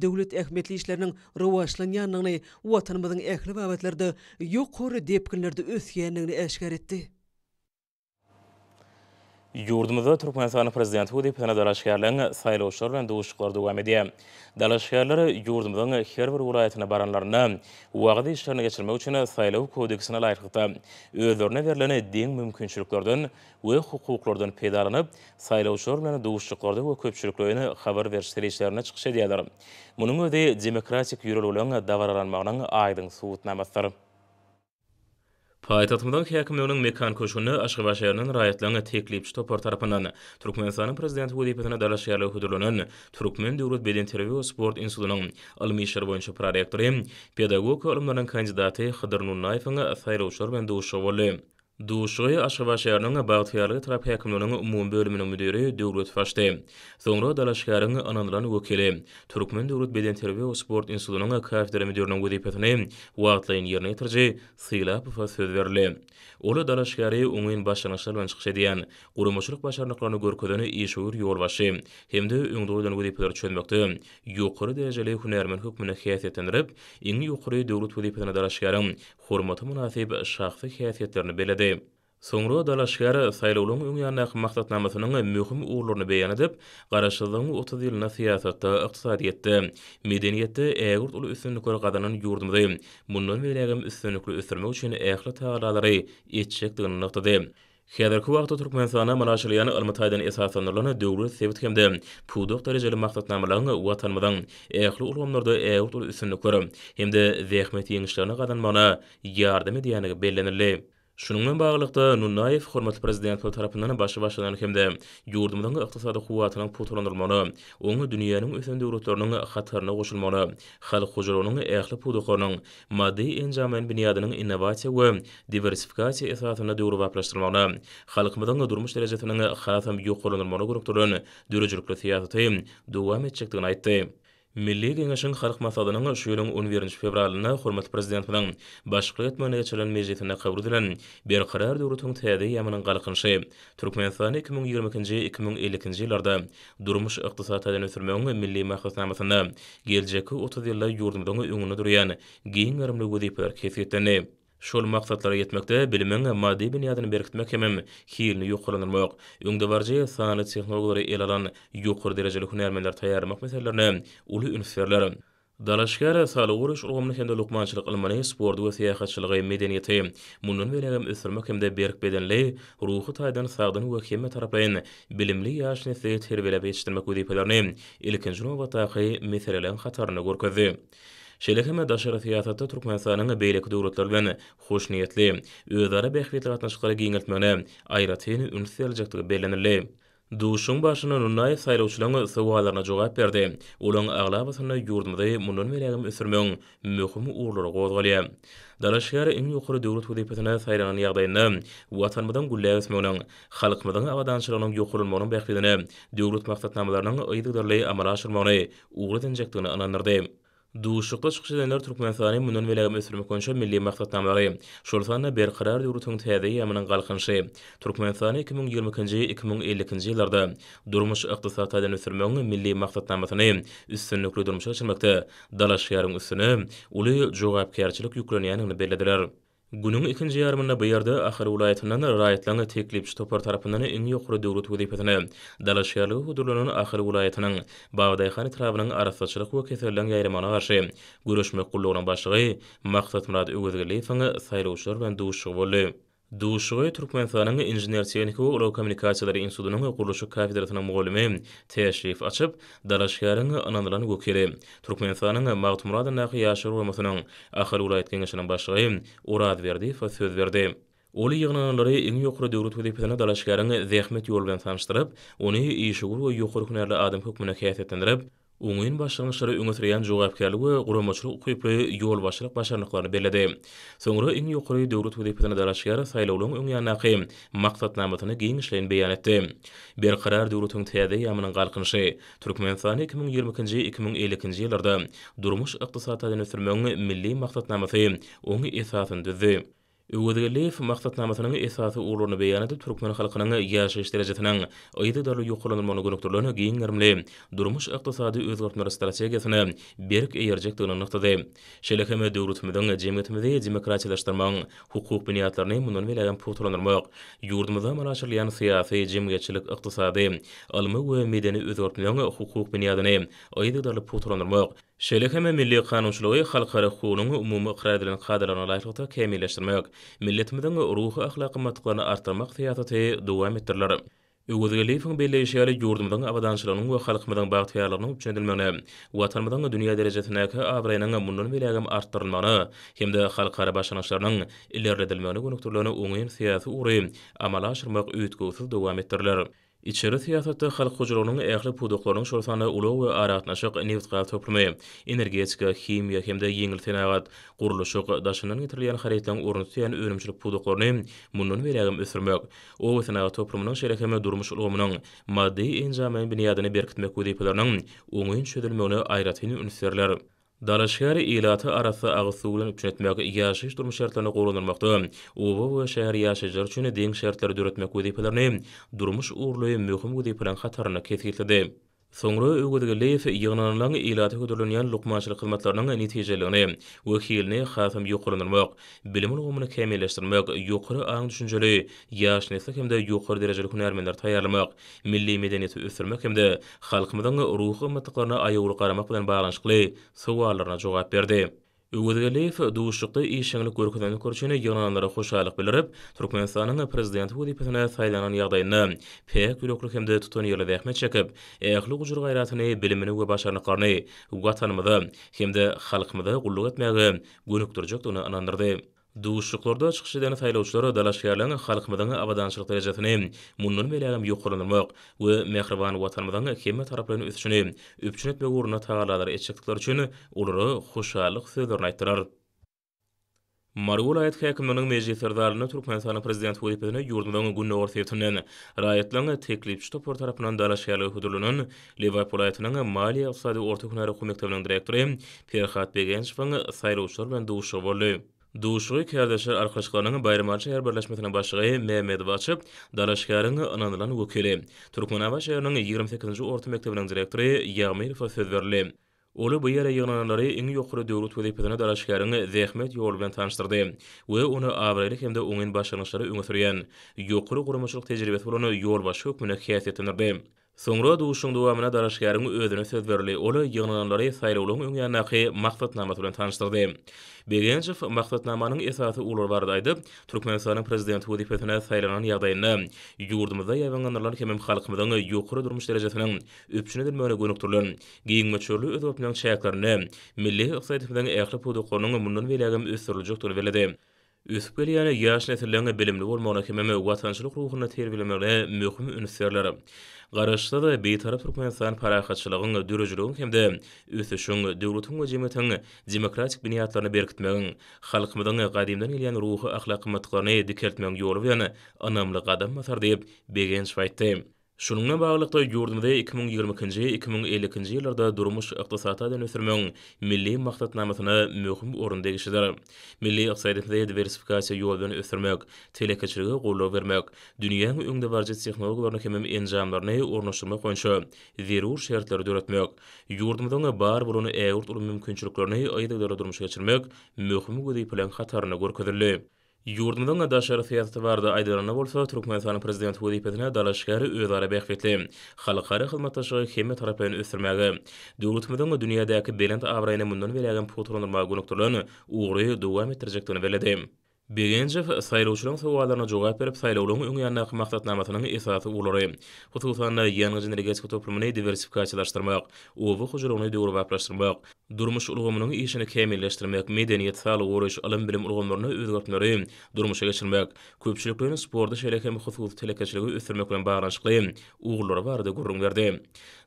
döwlet ähmetli işleriniň rowaşlan ýanyny watanymyzyň ähli wagtlarda ýokary depkinlerde ösgeniňi äşgär etdi. Yurdumuzda Türkmenistan prezidenti Hudi Pena dalaşgärlen saýlawçylar bilen duşuklar dowam edýär. Dalaşgärler ýurdumyzyň her bir vilayatyna baranlaryny wagty işlerine geçirmek üçin saýlaw kodeksine laýykly özlerine berilen diň mümkinçiliklerden we hukuklardan peýdalanyp saýlawçylar bilen duşuklarda we köpçülüklerini habar berişlerine çykyş edýärler. Munyň özi demokratik ýurulyň dawaralanmagynyň aýdyň subutnamasydyr. Paýtatmadan häkimlärin mekan köşüni Aşgabat şäherinin raýatlaryna teklip üçin topar tarapından Türkmenistanyň prezidenti we deputatyna daraşýarly hudurlanan Türkmen döwlet beden terbiýe we sport institutynyň ilmiý işler boýunça prorektory, pedagogik ölümlerin kandidaty Hydyr Nurnaýewiň Duşgy Aşgaba şäheriniň Bagdadyary tarap häkimliginiň umumy bölüminiň müdiri Döwlet Faşdy. Soňra Dala şäheriniň ananlaryň wekili, Türkmen döwlet beden terbiýe we sport institutynyň kafedra müdiriniň wezipetini wagtlaýan ýerine ýetirji Sila Pufa söz berdi. Ol Dala şäheri öňin başlanyşlar bilen çykýan diýen gurumçylyk başarnyklaryny görkezeni ýeşür ýol başy, hemde öňde goýulan wezipetleri çönmekde ýokary derejeli hünermen hukmuna häsiýet etdirip, iň ýokary döwlet wezipetine Dala şäheriniň hormaty münasip şahsy häsiýetlerini belädi. Soňra dalaşgar saýlawlaryň ýa-da maksatnamasynyň möhüm uglurlaryny beýan edip, garaşdyň 30 ýylyna siýasatda, ykdysadyýetde, medeniýetde ägirt uly üstünlik gör gadanyň ýurdumdy. Mundan beýlegim üstünlikli ösdürme üçin ähli taýdalary etçek diýen nukdady. Hederki wagtda Türkmen sana manaşlyan Almatydan esaslanyrlan döwlet sebitkemde pudoq derejeli maksatnamalaryň watanmadan ähli ulgamlarda ägirt uly üstünlik gör hemde zähmet ýeňişlerini gadanmagyna ýardam edýänligi Şunun men baglykda Nunayev hormatly prezident tarapyndan başy başlanan hemde ýurdumyň ykdysady guwatynyň putulandyrmagy, oňa dünýäniň ösen döwletleriniň hatarna goşulmagy, halk hojalarynyň ähli pudoqarynyň maddi enjamyň binýadynyň innowasiýa we diversifikasiýa esasatyna döwür baplaşdyrmagy, halkymyň durmuş derejesiniň hatam ýokarylandyrmagy gurupdyrlaryny döwürjilikli siýasatym dowam etjekdigini aýtdy. Milli Gengashin xalq masadının şuyrun 11 fevralına xormat prezidentinin başqa etmanı geçirilən mecidində qabrı bir qarar dörutun təyədi yamanın qalqın şey. Turkmenistan 2022-2050-ci ilərdə durmuş iqtisat edən milli məxilis namasını gelcəkə 30 yıllə yurdumdun ünlünü duruyan giyin mərimli şol maksatlara yetmekde bilimin maddi dünyadan berkitmek hemem hiilini yuqurlanmak. Öngde barjy sanat tehnologiýalary ele alan ýokary derejeli hünermenler taýýarlamak meselelerini uly ünferler Dalaşkar salı uruş urgumlu hende lukmançılık ilmanı sportu ve siyahatçılığı medeniyeti. Munun velegim ısırmak hemde berk bedenli, ruhu taydan sağdan ve kemme taraplayın bilimli yaş nesli tervele beçtirmek udipelerini ilkinci novatakı meselelen hatarını Şelehe me daşara siyasatta Turkmenistan'ın beylek duruklarlan hoş niyetli, öðara bekhvetli atnaşkara giyngiltmene, ayra teyni ünsiyelcaktı belenirli. Duşun başına nunnay sayla uçulana sığalarına cogap berdi. Ulan ağlabasana yurdumda yurdumda yurdumda yurdumda yurdumda yurdumda yurdumda yurdumda Dalaşyar in yukarı dövrut hudi pisana sayranan yagdayinna, vatanmadan gulliag ismeunan, xalqmadan avadanshiranan yukarı ilmonan bekhidini, dövrut maksatnamalarnan ayyidigdarlay amalashirmonay, uğrudan jaktigna anandardayim. Duşuqa çıxışıdanlar Türkmen sahani mündan veləgəm əsrmək qonşu milli maksat namarı. Şorsanına bir qarar dəyur təng təyədəyə əmənən qalqınşı. Türkmen sahani 2022-2022 yıllərdə durmuş əqtisata dən milli maksat namlatini Üstünlü qlu durmuşa çılmaktı. Dalaşıqarın üstünü ulu cəqəbkərçilik yüklənəyənin belədələr. Günün ikinci yarımında bu yerde Akhir ulayetinden rayetlan teklipçi topar tarafından en yukarı devlet vazifetine Dalaşyalı hudurlunun Akhir ulayetinin Bağdayxan etrafının arasaçılık ve keserlen yayramana karşı Gürüşmek kulluğuna başlığı Maksat Murat Öğüzgirli fanı sayılı uçlar ben duşu volu. Duşuğu Türkmenistan'ın İnjiner Teknikü Ulu Kommunikasyalar İnstitutu'nun kuruluşu kafedrasına muğulimi teşrif açıp, Daraşkar'ın anandılan gökeri. Türkmenistan'ın Mağut Murad'ın nakı yaşar olmasının akhari ulayet gengişinin başlığı urad verdi ve söz verdi. Oli yığınanları en yokru devlet vedipetine Daraşkar'ın zehmet yolu ben tanıştırıp, onu iyi şugur ve yokru hünerli adım hükmüne Uňyň başlanyş şeýle öňüsreýän jogapkärligi we guramaçlyk ukypy ýol başlyk başarnyklaryny belledi. Soňra iň ýokary döwlet wezipetine daraşýar saýlawlaryň öňýänäki maksatnamasyny giň işleýän beýan etdi. Bir karar döwletiň täze ýamynyň galkynyşy Türkmenistan 2020-nji 2050-nji ýyllarda durmuş ykdysadyny sürmegi milli maksatnamasy oňy esasyny Ugodgelli fi maqsat namasanang esasi uurlorna beyanati turkman khalqanang yaşayış derecetinan ayyidi darlu giyin durmuş iqtisadi özgartmar strategiasana berk eyarjik dana naktadi. Shilakame dörutmidang jemgatmidhe demokrati dastarman hukuk biniyatlarna mundan velayam siyasi jemgatchilik iqtisadi alimu wa hukuk biniyatana ayyidi darlu pohtolandar Şüleh hem milli kanunçluwy halkara xoulunyň umumy qaradylan kadalaryny laýyklykda kämilleşdirmek, milletimiziň ruhy we ahlakymatyk gatnaşyklaryny artdyrmak fiýataty dowam edýärler. Ýuwadalylyk bilen şäherli ýurtmundan abadanlygyň we halqymyň baxty ýaýratmagy üçin elimi we Watanymdan da dünýä derejesinde agreňeňe mümünden bilegäm artdyrmagyny, hemde halqara başarnyklaryň ilerledilmegine gönükdüren fiýataty amala aşyrmak üçin dowam edýärler. İçeri siyasatda xalq hujurunun ähli puduklarının şorsanı ulu ve aratnaşıq nevtqa toplumi, energetika, kimya hemde yengil senagat, kuruluşuq, daşından getirilyen xaritlan urnutuyan ölümçülük puduklarını munnun veriagim ösürmök. O ve senagat toplumunun şerekeme durmuş ulumunun maddi encamayin biniyadini berkitmek udeypilarının unuyun çözülmöğünü ayratini ünsirlerim. Daraşyary ilata arası agysy bilen üçnetmäge ýaşaýyş durmuş şertlerini goýulmakda. Owa shahar şäher ýaşajylar üçin deň şertleri döretmek we durmuş urlary möhüm we diýip bilen Sonra ögüdege leýf ýygnanlaryň ilaýat hödürlenýän luqmaçylyk hyzmatlarynyň netijeleri we hilini hasam ýokurlandyrmak, bilim ulgamyny kemelleşdirmek, ýokury aň düşünjeli ýaş nesil hemde ýokury derejeli hünärmenler taýýarlamak, milli medeniýeti ösdürmek hemde halkymyzyň ruhy we mätlaklaryna garamak bilen baglanyşykly sowallaryna jogap berdi. W. Lef dow şatlyk işlerini görüklene köçüne ýarananlara hoşallyk bildirip Türkmenistanyny Prezidenti W. Lefiýewiň faýlanylan ýa-da P. görüklükleri hemde tutunylylyga hemme çekip ähli güýç we garaýatyny bilimini we başarnyklary üýtgetmäde hemde halkmyda gullugat magy görnükdirjekdi. Onu añanlyrdy. Duşuklarda çıkış edeni saylaçlara dalaşkarlığın halkımızın abadanışlık derecesini mununun meleğinin yukurlanırmak ve mehriban vatanımızın kemme taraflarını üstünü üpçün etme uğruna tağlarlar etçektikler için uluru huşarlık sözlerine aittirar. Marul ayet hakimlarının meclis sardarlarına Türkmenistan'ın prezident huyipetini yurdundan gunna ortayetinden rayetlan teklifçi topor tarafından dalaşkarlığı hudurlunun Levay Polayetinin maliyy maliyy maliyy maliyy maliyy maliyy maliyy maliyy maliyy maliyy Duşuğu kardeşler arkadaşlarının bayramarçı her birleşmesine başlığı Mehmet Vaçıp, Daraşkarın anandılan Туркман Turkmenava 28. orta mektebinin direktörü direktori Rıfa söz Olu bu yere yığınanları en yokkuru devlet vezipetine Daraşkarın zehmet yolu ben tanıştırdı. Ve onu avrelik hem de onun başlanışları üngötürüyen. Yokkuru kurumuşluk tecrübesi olanı yol başı Sonra duşun duamına darışgarın özünü söz verli, ola yığınanları sayrılığın ünyanaki maksat namatulun tanıştırdı. Begençif, maksat namanın esası ulur vardaydı, Turkmenistan'ın prezidenti vazifesine sayrılan yağdayını, yurdumuza yayvanganlar kemim halkımızın yukarı durmuş derecesinin öpçünü dilmöyle gönüktürlün, giyin meçörlü öz opinyan çayaklarını, milli iqsaitimizden ekli pudukonun mundun velagim östürülücük durverledi. Üsüp gelýän ýaş netelleňe bilimli bolmagyna kimi wagtançylyk ruhuna terbiýelemeli möhüm ünsýerleri. Garaşda da beýtaraf Türkmenistan paraýatçylygyň döreçiligi hem-de üsüşüň döwletiň we jemgyýetiň demokratik binýatlaryny berkitmegiň, halkymyzyň gadymdan gelýän ruhy ahlaky matlaryny dikertmegiň ýoly bilen anamly gadam diýip begen Şunungna bağlıqda yurdumda 2022 ci yıllarda durmuş iqtisata dön milli maqtad namatına mühüm orundegi Milli iqtisaitinde diversifikasiya yoldan ötürmək, ösürmök, telekeçirgi qorlu vermök, dünyan ünda varcid sikhnologlarna kemim encamlarna ornaşılma qonşu, verur şerhtlari dörötmök, yurdumda bar bar bar bar bar bar bar bar bar bar bar bar bar Yurdundan da daşarı fiyatı vardı aydırana bolsa Türkmenistan'ın prezident bu dipetine dalaşkarı özara bekvetli. Xalqarı xilmatlaşığı kemi tarapayın östürmeli. Dürütmüden da dünyadaki belent avrayna mundan veriyagin putronurma gunukturlarını uğruyu duvam ettirecektini veledi. Birinji saýlawçylaryň sowgalaryna jogap berip saýlawlaryň öňe ýanyna gymagtat esasy bolary. Hususan ýa-ni gyzynlygy gysga toplumyny diversifikasiýalaşdyrmak, owa hyjyrlygyny dogry baglaşdyrmak, durmuş ulgamynyň işini kämilleşdirmek, medeniýet sahaly goraýş, alym bilim ulgamlaryny özgertmek, durmuşa geçirmek, köpçülikleriň sporda şeýleki hem hukuk telekäçiligi ösürmek bilen baglanyşykly ugurlary barada gurrun berdi.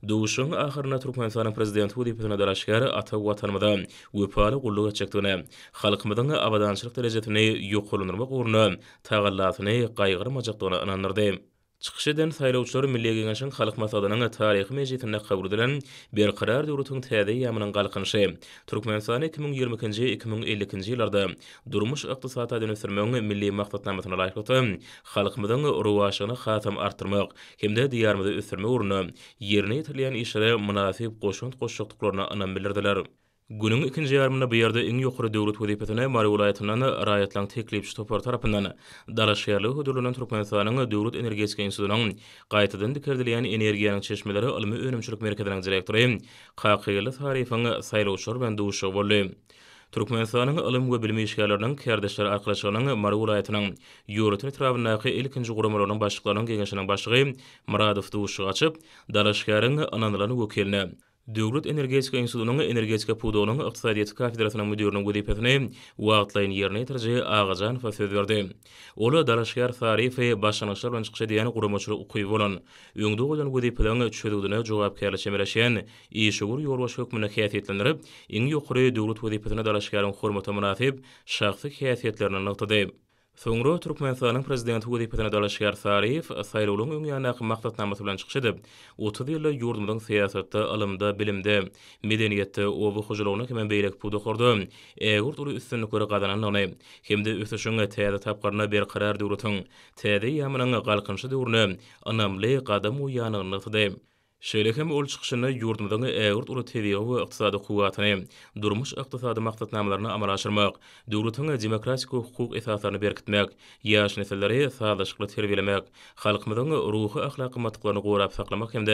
Döwüşiň ahyryna Türkmenistan prezidenti Hudi Pitana Daraşgary ata watanmyda we pala gullugy çekdi. Halkymyzyň abadançylyk derejesini yok kolunurmak uğruna tağallatını kaygırmacak da ona inanırdı. Çıkışıdan sayla uçları milli genişin kalık masadının tarih meclisinde kabul edilen bir karar durutun tədiyi yamının kalıkınışı. Türkmen 2022-2050 yıllarda durmuş iktisata dönüştürmeyen milli maktat namatına layık oldu. Kalık mıdın ruvaşını khatam arttırmak, hem de diyarmıda üstürme uğruna yerine itirleyen işleri münafip koşun koşuşuk anan bilirdiler. Günün ikinci yarımında bu yerde en yukarı devlet vazifesine Mari Ulayatı'ndan rayetlang teklifçi topar tarafından Dara Şiyarlı Hüdürlü'nün Turkmenistan'ın devlet energetik insidunan Qayetadın dikerdileyen energiyanın çeşmeleri ılmı önümçülük merkezinin direktörü Qaqiyyirli tarifin sayılı uçur ben de uçur bollu Turkmenistan'ın ılım ve bilimi işgalarının kardeşler arkadaşlarının Mari Ulayatı'nın Yorutun etrafındaki ilkinci kurumlarının başlıklarının genişinin başlığı Maradif de uçur açıp Dara Şiyarın anandılarını Döwlet energetika institutunyň energetika pudonyň ykdysadyýat kafedrasynyň müdiriniň güdipetini wagtlaýyn ýerine ýetirje agajan we söz berdi. Ol Dalaşgar Sarif we başlanyşlar bilen çykşy diýen guramaçly ukyp bolan öňde bolan güdipetiň çüdügüne jogapkärli çemeleşen ýeşugur ýolbaşy hökmüne häsiýetlendirip, iň ýokary döwlet güdipetine Dalaşgaryň hormaty munasyp şahsy häsiýetlerini Soňra Türkmenistanyň prezidenti Hudaý Pezanadaly Şer Sarif saýlawlaryň öňýände maqsat namy bilen çykşydy. 30 ýylda ýurdumyň syýasatda, ilimde, bilimde, obu owu hujulygyny kimen beýlek pudy gurdy. Ägurt uly üstünlik görä gadanan hemde ösüşüňe täze tapgaryna bir karar durutyň. Täze ýamynyň galkynşy durny, anamly gadam uýanyny tutdy. Şeýle hem ol çykyşyny ýurdundan ägirt uly tebiýet we ykdysady kuwatyny, durmuş ykdysady maksatnamalaryny amala aşyrmak, döwletiň demokratik hukuk esaslaryny berkitmek, ýaş nesillere sadaşykly terbiýelemek, halkymyzyň ruhy ahlaky matlyklaryny gorap saklamak hem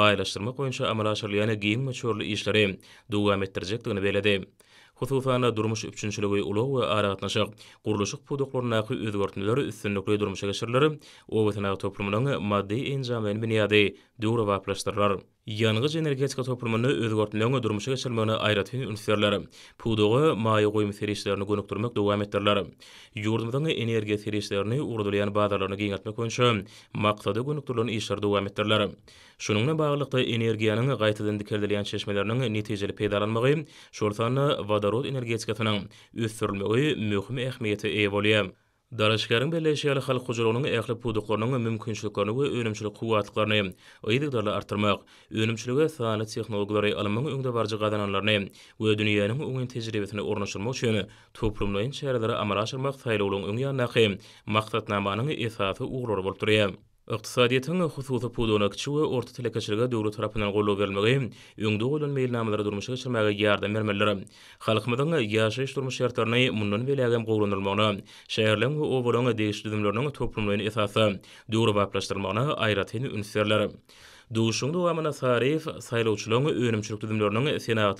baýlaşdyrmak boýunça amala aşyrylýan giň meçhurly işleri dowam etdirjekdigini belledi. Hususana durmuş üçünçülüğü uluq we aragatnaşyk qurulışıq podoqlaryň aýy özgörtnüleri üstünlikli durmuşa geçirilýär. Owatanaga toplumynyň maddi enjamyny biniýädi, döwür we Ýangyç energetika toparmyny ösdürüp durmuşa durmuşyna çalyrmagy aýratyn üns berleri, pudagy maýa goýum çärelerini gönükdürmek dowam edärleri, ýerliňdeň energiýa çärelerini ösdürýän baýlarlaryna giňatmak könişi, maglumatda gönükdürlen işleri dowam edärleri. Şununla baglylykda energiýanyň gaýtadan girizilýän çeşmelerini netijeli peýdalanmagy şertona wodorod energetikasyny ösdürmegi möhüm ähmiýete Darışkarın belli şeýle halk gujurunyň ähli pudyklaryny we mümkinçiliklerini we öňümçilik kuwatlaryny öýdürdirler artyrmak, öňümçilige sahany tehnologiýalary alymyny öňde barjy gadananlaryny we dünýäniň öňe tejribetini ornaşdyrmak üçin toplumlaryň şäherlerini amalaşdyrmak taýlanyň öňe ýa-da maksatnamanyň esasy ugrulary Iqtisadiyyatın xususi pulunu kiçik we orta telekeçilige döwlet tarapyndan gollaw berilmegi, öňde golan meýilnamalara durmuşa geçirmäge ýardam bermeleri, halkymyzyň ýaşaýyş durmuş şertlerini mundan belägem gowrunulmagyna, şäherleň we owulanyň degişlidimlerini toplumlaryň esasy, döwre baplaşdyrmagyna aýratyny ünserler. Duşung du sarif sayloçlong önümçülük düzümlörnün sena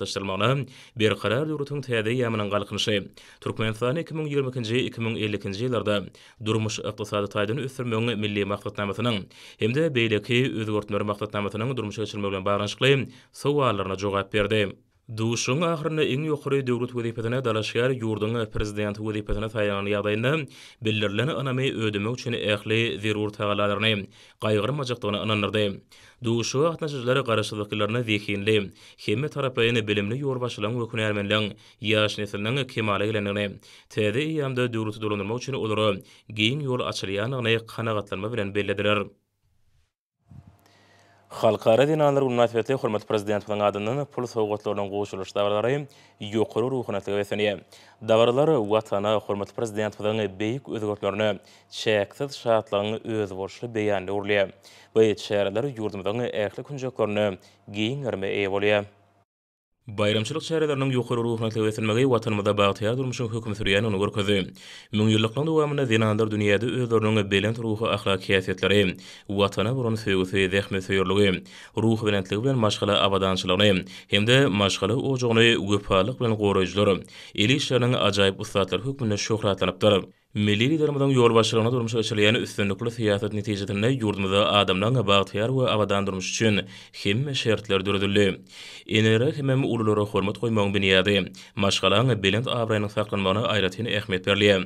bir karar durutun tədi yamanan qalqınışı. Turkmenistan 2022 ci yıllarda durmuş ykdysady taydın üstürmün milli maqtatnamasının hem de beylaki özgortnör maqtatnamasının durmuşa bilen bağlanışıklı sovallarına jogap berdi. Duşun ahirna in yoxuri dövrut vizipetana dalashgar yurdun prezident vizipetana sayanani yadayna billirlana anami ödümü üçün ehli zirur tagalalarini qaygar macaqtana ananirdi. Duşu ahtnaçajlari qarashadakilarini zikhinli, himi tarapayini bilimli yorbaşilang vikuni ermenlian, yaş nesilinin kemali ilanini, tedi iyamda dövrutu dolandurma uçini uluru, giyin yol açiliyy yol bilen yol Halkara dinanlar bu münasibetli hormat prezidentinin adından pul soğukatlarının qoşuluş davarları yukarı ruhunatlı vesiniye. Davarları vatana hormat prezidentinin beyik özgörtlerini çeksiz şahatlarını öz borçlu beyanlı urliye. Bu etşerler yurdumdan ehli kuncaklarını giyin arme eyvoliye. Bayramçılık çarelerinin yukarı ruhuna tevhid edilmegi vatanımıza bağıtıya durmuşun hüküm sürüyen onu görküzü. Mün yıllıklı duvamında zinandar dünyada özlerinin belent ruhu ahlaki hesiyetleri, vatana buron sevgüsü, zehmet sevgürlüğü, ruhu BELENTLIGI bilen maşgala abadançılığını, HEMDE de maşgala ucuğunu, vüphalık bilen gorucuları, ilişkilerinin acayip ustaatları hükmünün şükratlanıp durur. Milli liderimizden yol başlarına durmuş açılayan üstünlüklü siyaset neticetinde yurdumuzda adamdan abağıt yer ve abadan durmuş için kim şeritler dördüldü. İnerek ululara hormat koymağın bir niyadi. Maşkalağın bilinç abrayının saklanmağına ayrıtini ehmet verliyem.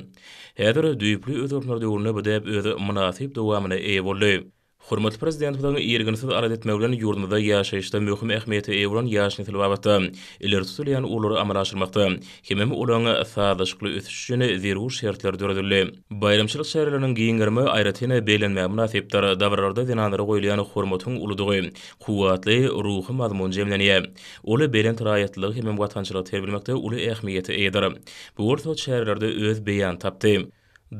Hedir düyüplü öz ürünlerdi ürünü büdeyip öz münasip duvamına eyvollü. Hurmatly prezident bilen ýergynsyz arad etmek ýurdunda ýaşaýyşda möhüm ähmiýeti ýewren ýaş nesil wagtda iler tutulýan ulary amala aşyrmakda. Hemem ulany sadaşykly ötüş üçin zeru şertler döredildi. Bayramçylyk şäherleriniň giňgirmi aýratyna belenmäge munasypdyr. Dawrlarda dinanlary goýulýan hurmatyň uludygy, kuwatly ruhy mazmun jemlenýär. Uly beýlen taraýatly hem watançylyk terbilmekde uly ähmiýeti eýdir. Bu ortak şäherlerde öz beýan tapdy.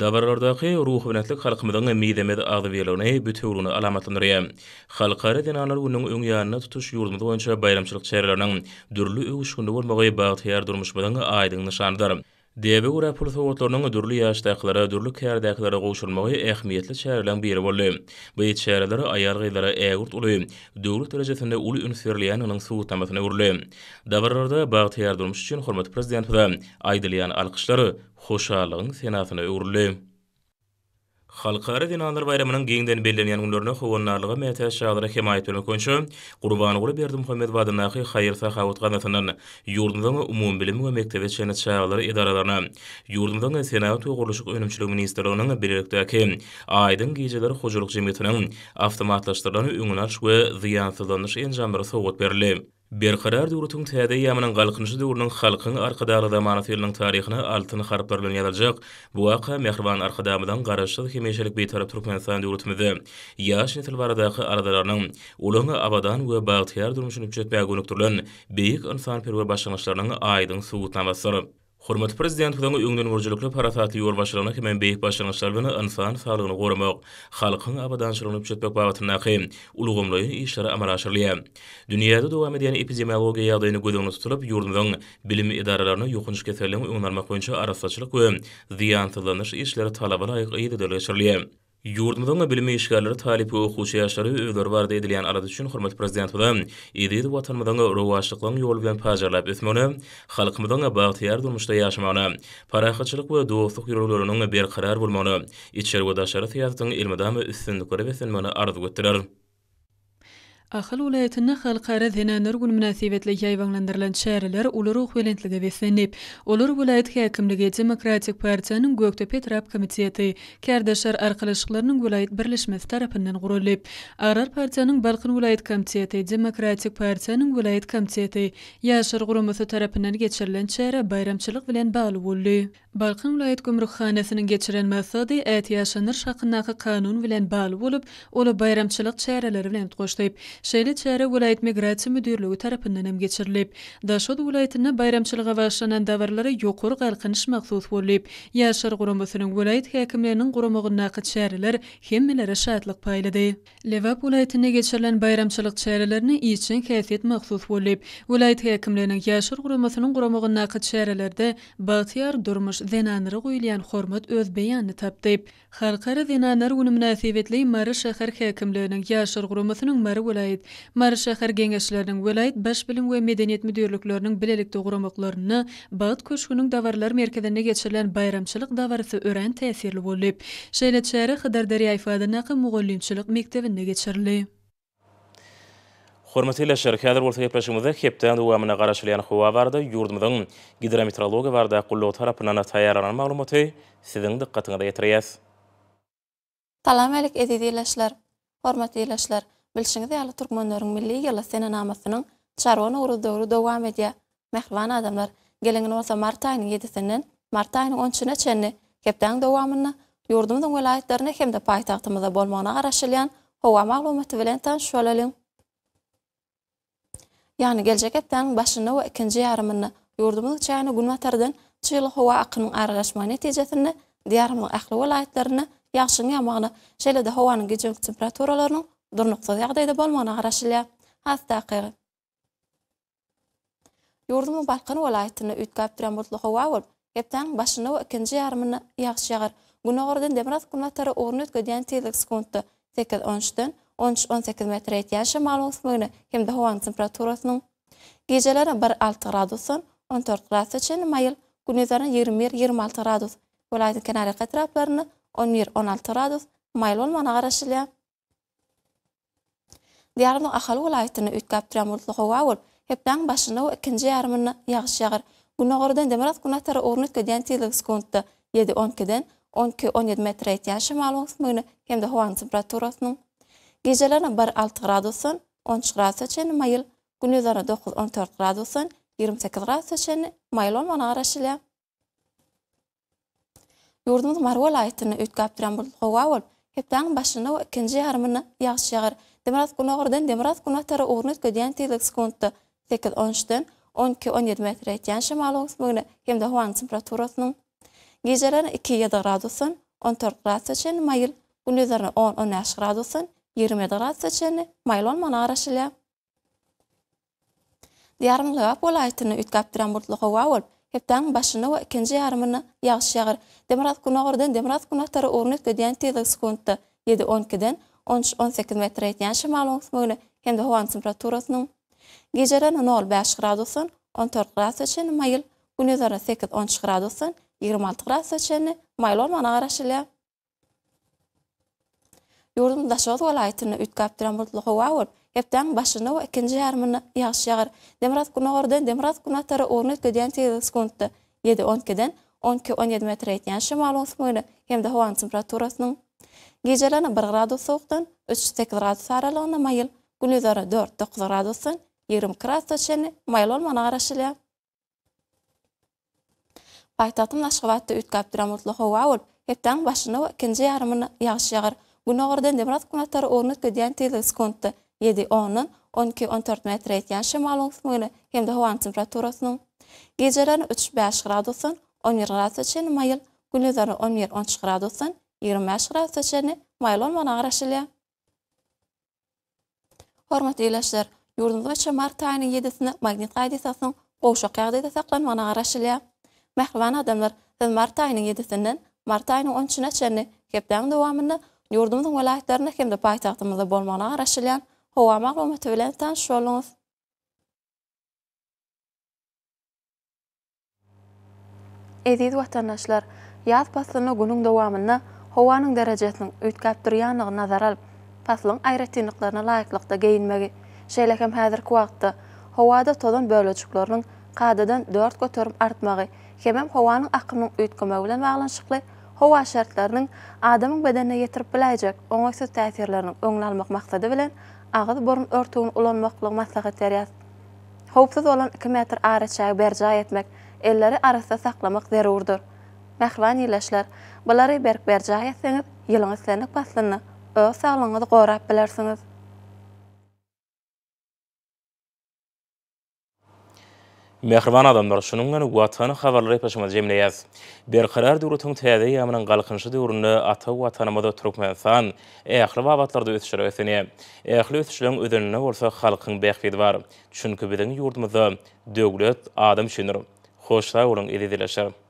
Dabarlardaki ruhu vinatlik halkımdan midemed ağzı veyelavne bütüvrunu alamatlandırıya. Halkarı dinanlar unnun ün yanına tutuş yurdumda oyunca bayramçılık çerilerinin dürlü uyuşkundu bol mağayı bağıt hiyar durmuş badan aydın nışanlıdır. Diyabe ura pulsa uotlarının dürlü yaştaklara, dürlü kardaklara gouşulmağı ehmiyyetli çerilang bir bollu. Bu yi çerilere ayargaylara eagurt ulu. Dürlü derecesinde ulu ünferliyan anan suu urli. urlu. Davarlarda bağıtiyar durmuş için hormat prezidentu da aydiliyan alkışları hoşalığın senasına öwrüle. Halkara dinanlar bayramının giyinden belleniyen günlerine hovanlarlığa meyata şağlara kemai tölme konşu, kurbanı gulü berdi Muhammed Badanaki hayırsa xavut qanatanan, yurdundan umum bilim ve mektebe çenet şağlara idaralarına, yurdundan Senat toğurluşuk önümçülü ministerlığının belirikdaki, aydın giyicilere hoculuk cemiyetinin avtomatlaştırlarına ünlü ünlü ünlü ünlü Berqarar durutun tədi yamının qalqınşı durunun xalqın arqadalı da manatilinin tarixini altın xarablarlın bu aqa mehrvan arqadamıdan qarışlıq himeşelik beytarab Turkmenistan Yaş nitil varadaqı aradalarının abadan ve bağtiyar durmuşun ücretbə gönüktürlün beyik insan perwe aydın suğutnamasır. Hormat prezident bilen öňden gorjulukly parasaty ýol başlanyna kimen beýik başlanyşlar bilen insan sağlygyny gorumak, halkyň abadanşyryny üçetmek babatyna hem ulugymly işleri amala aşyrylýar. Dünýäde dowam edýän epidemiologiýa ýagdaýyny gözlegini tutulyp ýurdunyň bilim idaralaryny ýokunç keselleri öňlenmek boýunça arasaçlyk we ziýansyzlanyş işleri talaba laýyk ýetirilýär. Yurdumda da bilme işgalları talip ve okulçu yaşları övgör var da edilen aradı için hürmet prezidenti de edildi vatanmadan da ruhu açlıklarının yolu bilen pazarlayıp ötmeni, halkımdan da bağıtiyar durmuşta yaşamanı, para akıçılık ve doğusluk yorulurlarının bir karar bulmanı, içeri vodaşları teyatının ilmadamı üstündükleri ve sinmanı aradı Ahal ulayatyna xalqara zina nurgun munasibetle yaywanlandyrylan şäherler ulu ruh welentlige beslenip, ulu ruh welayat demokratik partiýanyň Göktepe trap komiteti, kärdeşler arkalaşyklarynyň welayat birleşmesi tarapyndan gurulyp, Arar partiýanyň Balkyn welayat komiteti, demokratik partiýanyň welayat komiteti, ýaşar gurumy tarapyndan geçirilen şäher bayramçylyk bilen bagly boldy. Balkın layet gümrük xanesinin geçiren masadi ət yaşanır şaqınnaqı qanun vilən bağlı olub, olu bayramçılıq çəyərələri vilən tqoşdayib. Şəyli çəyərə vilayet migrasi müdürlüğü tərəpindən əm geçirilib. Daşod vilayetində bayramçılığa vaşlanan davarları yoxur qalqınış məqsus vorlib. Yaşar qorumusunun vilayet həkimlərinin qorumuqın naqı çəyərələr xəmmilərə şəyətləq paylədi. Levab vilayetində geçirilən bayramçılıq çəyərələrini iyiçin xəsiyyət məqsus vorlib. Vilayet həkimlərinin yaşar qorumusunun qorumuqın naqı çəyərələrdə batiyar durmuş zenanary goýulýan hormat öz beýanyny tapdy. Halkara zenanary güni münasibetli Maryş şäher häkimliginiň ýaşyr guramasynyň Maryş welaýet, Maryş şäher gengeşleriniň welaýet baş bilim we medeniýet müdirlikleriniň bilelikde guramaklaryny baýat köşgüniň dawarlar merkezine geçirilen bayramçylyk dawarysy örän täsirli bolup, şeýle çäre Hyderdary ýaýfady naqy mugallimçilik mektebine geçirildi. Hormatilla şerkeler bolsa gepleşimizde hepden duwamyna garaşylyan howa barda yurdumyň gidrometrologiýa barda gullu tarapyndan taýýarlanan maglumaty siziň diqqatyňyza getiriýäs. Salam alek edidiýleşler. Hormatly edidiýleşler, bilşiňizde ýaly türkmenleriň milli ýaly sene namasynyň çarwana urudowry dowam edýär. Mehman adamlar, gelinini bolsa mart aýynyň 7-sinden mart aýynyň 10-syna çenli hepden dowamyna yurdumyň welaýetlerine hem-de paýtagtymyza bolmagyna garaşylyan howa maglumaty bilen tanyşýarlyň. Yani gelecek etten başını ve ikinci yarımını yurdumuz çayını gün vatardın çiğli hova akının arayraşma neticetini diyarımın ahli olayetlerini yakşın yamağını şeyle de hovanın gecelik temperaturalarının durnuqtada yagdaydı bolmanı araşilya hath daqiqi yurdumu balkın olayetini ütkabdiren mutlu hova ol hepten başını ve ikinci yarımını yakşı yagdaydı bu nogarudun demir demir demir demir 13-18 metre etiyan şamal osmagini, hem de hovan temperaturasının. 1-6 gradusun, 14 gradus için mayil, günüzlerin 20 26 gradus, velayetin kenari katraplarını 11-16 gradus, mayil olmana garaşilya. Diyarlı akhalı velayetini ütkap duran bulutlu hova ol, hepden başında o ikinci yarımını yağış yağır. Bu noğurdan demirat kunatara urnitke diyan tiyizlik skontta 7-12-den 12-17 metre etiyan şamal osmagini, hem de hovan temperaturasının. Gecelerin bar 6 gradusun, 13 gradus seçeni mayıl, gün 9-14 28°C, 28 gradus seçeni mayıl olmanı araşılıyor. Yurdumuz Marwa layıtını ütkap duran bu hova olup, hepten başını o ikinci yarımını yağış yağır. Demiraz günü ağırdan, demiraz günü atarı uğrunu ütkodiyen tiyizlik 8-13'den 12-17 metre etiyen şamalı oğuz bugünü hem de huan temperaturasının. Gecelerin 2-7 gradusun, 14 gradus mayıl, gün üzerine 10 11°c gradusun, 20 grad seçeni maylon mana arasyla. Diarm lewa polaytyny ütgäp duran burtly bol. Hepdan başyny we ikinji yarmyny ýagşy ýagyr. Demirat gunagardan demirat gunatlary ornyp geden tezlik sekundda 7-12 13-18 metre etiyan şimal ýönüşmegine hem de hawanyň temperaturasyny. Gejeren 0.5 grad bolsun, 14 grad seçeni mayl, 8-10 26°C, 26 grad seçeni maylon mana yurdum daşoz welaýatyny ütgäp duran bir hawa bar. Hepden başyny we ikinji ýarmyny ýagşy ýagyr. Demirat gunagardan demirat gunatary ornat gödän tezlik skontda 7-10-dan 12-17 metr etýän şimal osmyny hemde hawa temperaturasynyň gejelene 1 gradus sowukdan 3-8 gradus aralygyna mayyl, gündüzara 4-9 gradusyn 20 gradus çene mayyl bolmagyna garaşylýa. Paýtagtym Aşgabatda ütgäp duran bulutly howa bolup, hepden başyny we ikinji ýarmyny ýagşy ýagyr. Gunogarda Nebrat kunatlar ornu kediyan tiyle 7 onnan 12-14 metri etiyan shimalun smuyla kemda huan temperaturasnun. 3-5 gradusun 11 gradusun chene mayil, gunizaru 11-13 gradusun 25 gradusun chene mayilun mona arashilya. Hormat eylashlar, yurdunzga chamar yedisini magnet qaydisasun qoqo qaqo qaqo qaqo qaqo qaqo qaqo adamlar, qaqo mart qaqo 7 qaqo mart qaqo Yurdumuzun velayetlerine kim de paytaxtımızda bolmağına araşılayan hova maqlumatı bilen tanış olunuz. Eziz vatandaşlar, yaz paslını günün devamını hovanın derecesinin ütkap duruyanlığı nazar alıp, paslın ayretinliklerine layıklıkta geyinmegi. Şeylekem hazır kuvaqtta, hovada tozun bölücüklerinin qadadan 4 götürüm artmağı, kemem hovanın akımının ütkümü bilen bağlanışıklı, hova şartlarının adamın bedenine getirip bilecek onaksız tähirlerinin önünü almak maksadı bilen ağız burun örtüğün ulanmaklı maslağı teriyat. Hovpsız olan 2 metr ara çayı berca etmek, elleri arasa saklamak zerurdur. Mekhvan yilashlar, bilari berk berk berk berk berk berk berk berk Mehrwan adamlar şunun gany watany habarlary paşamaz jemleýär. Bir karar döwletiniň täze ýa-manyň galkynşy döwründe ata watanyma da türkmenistan ähli wabatlarda ötüşleri ösenä. Ähli ötüşleriň ödünine bolsa halkyň bäxfidi bar. Çünki biziň ýurdumyzda döwlet adam şünür. Hoşlaýyň edileşär.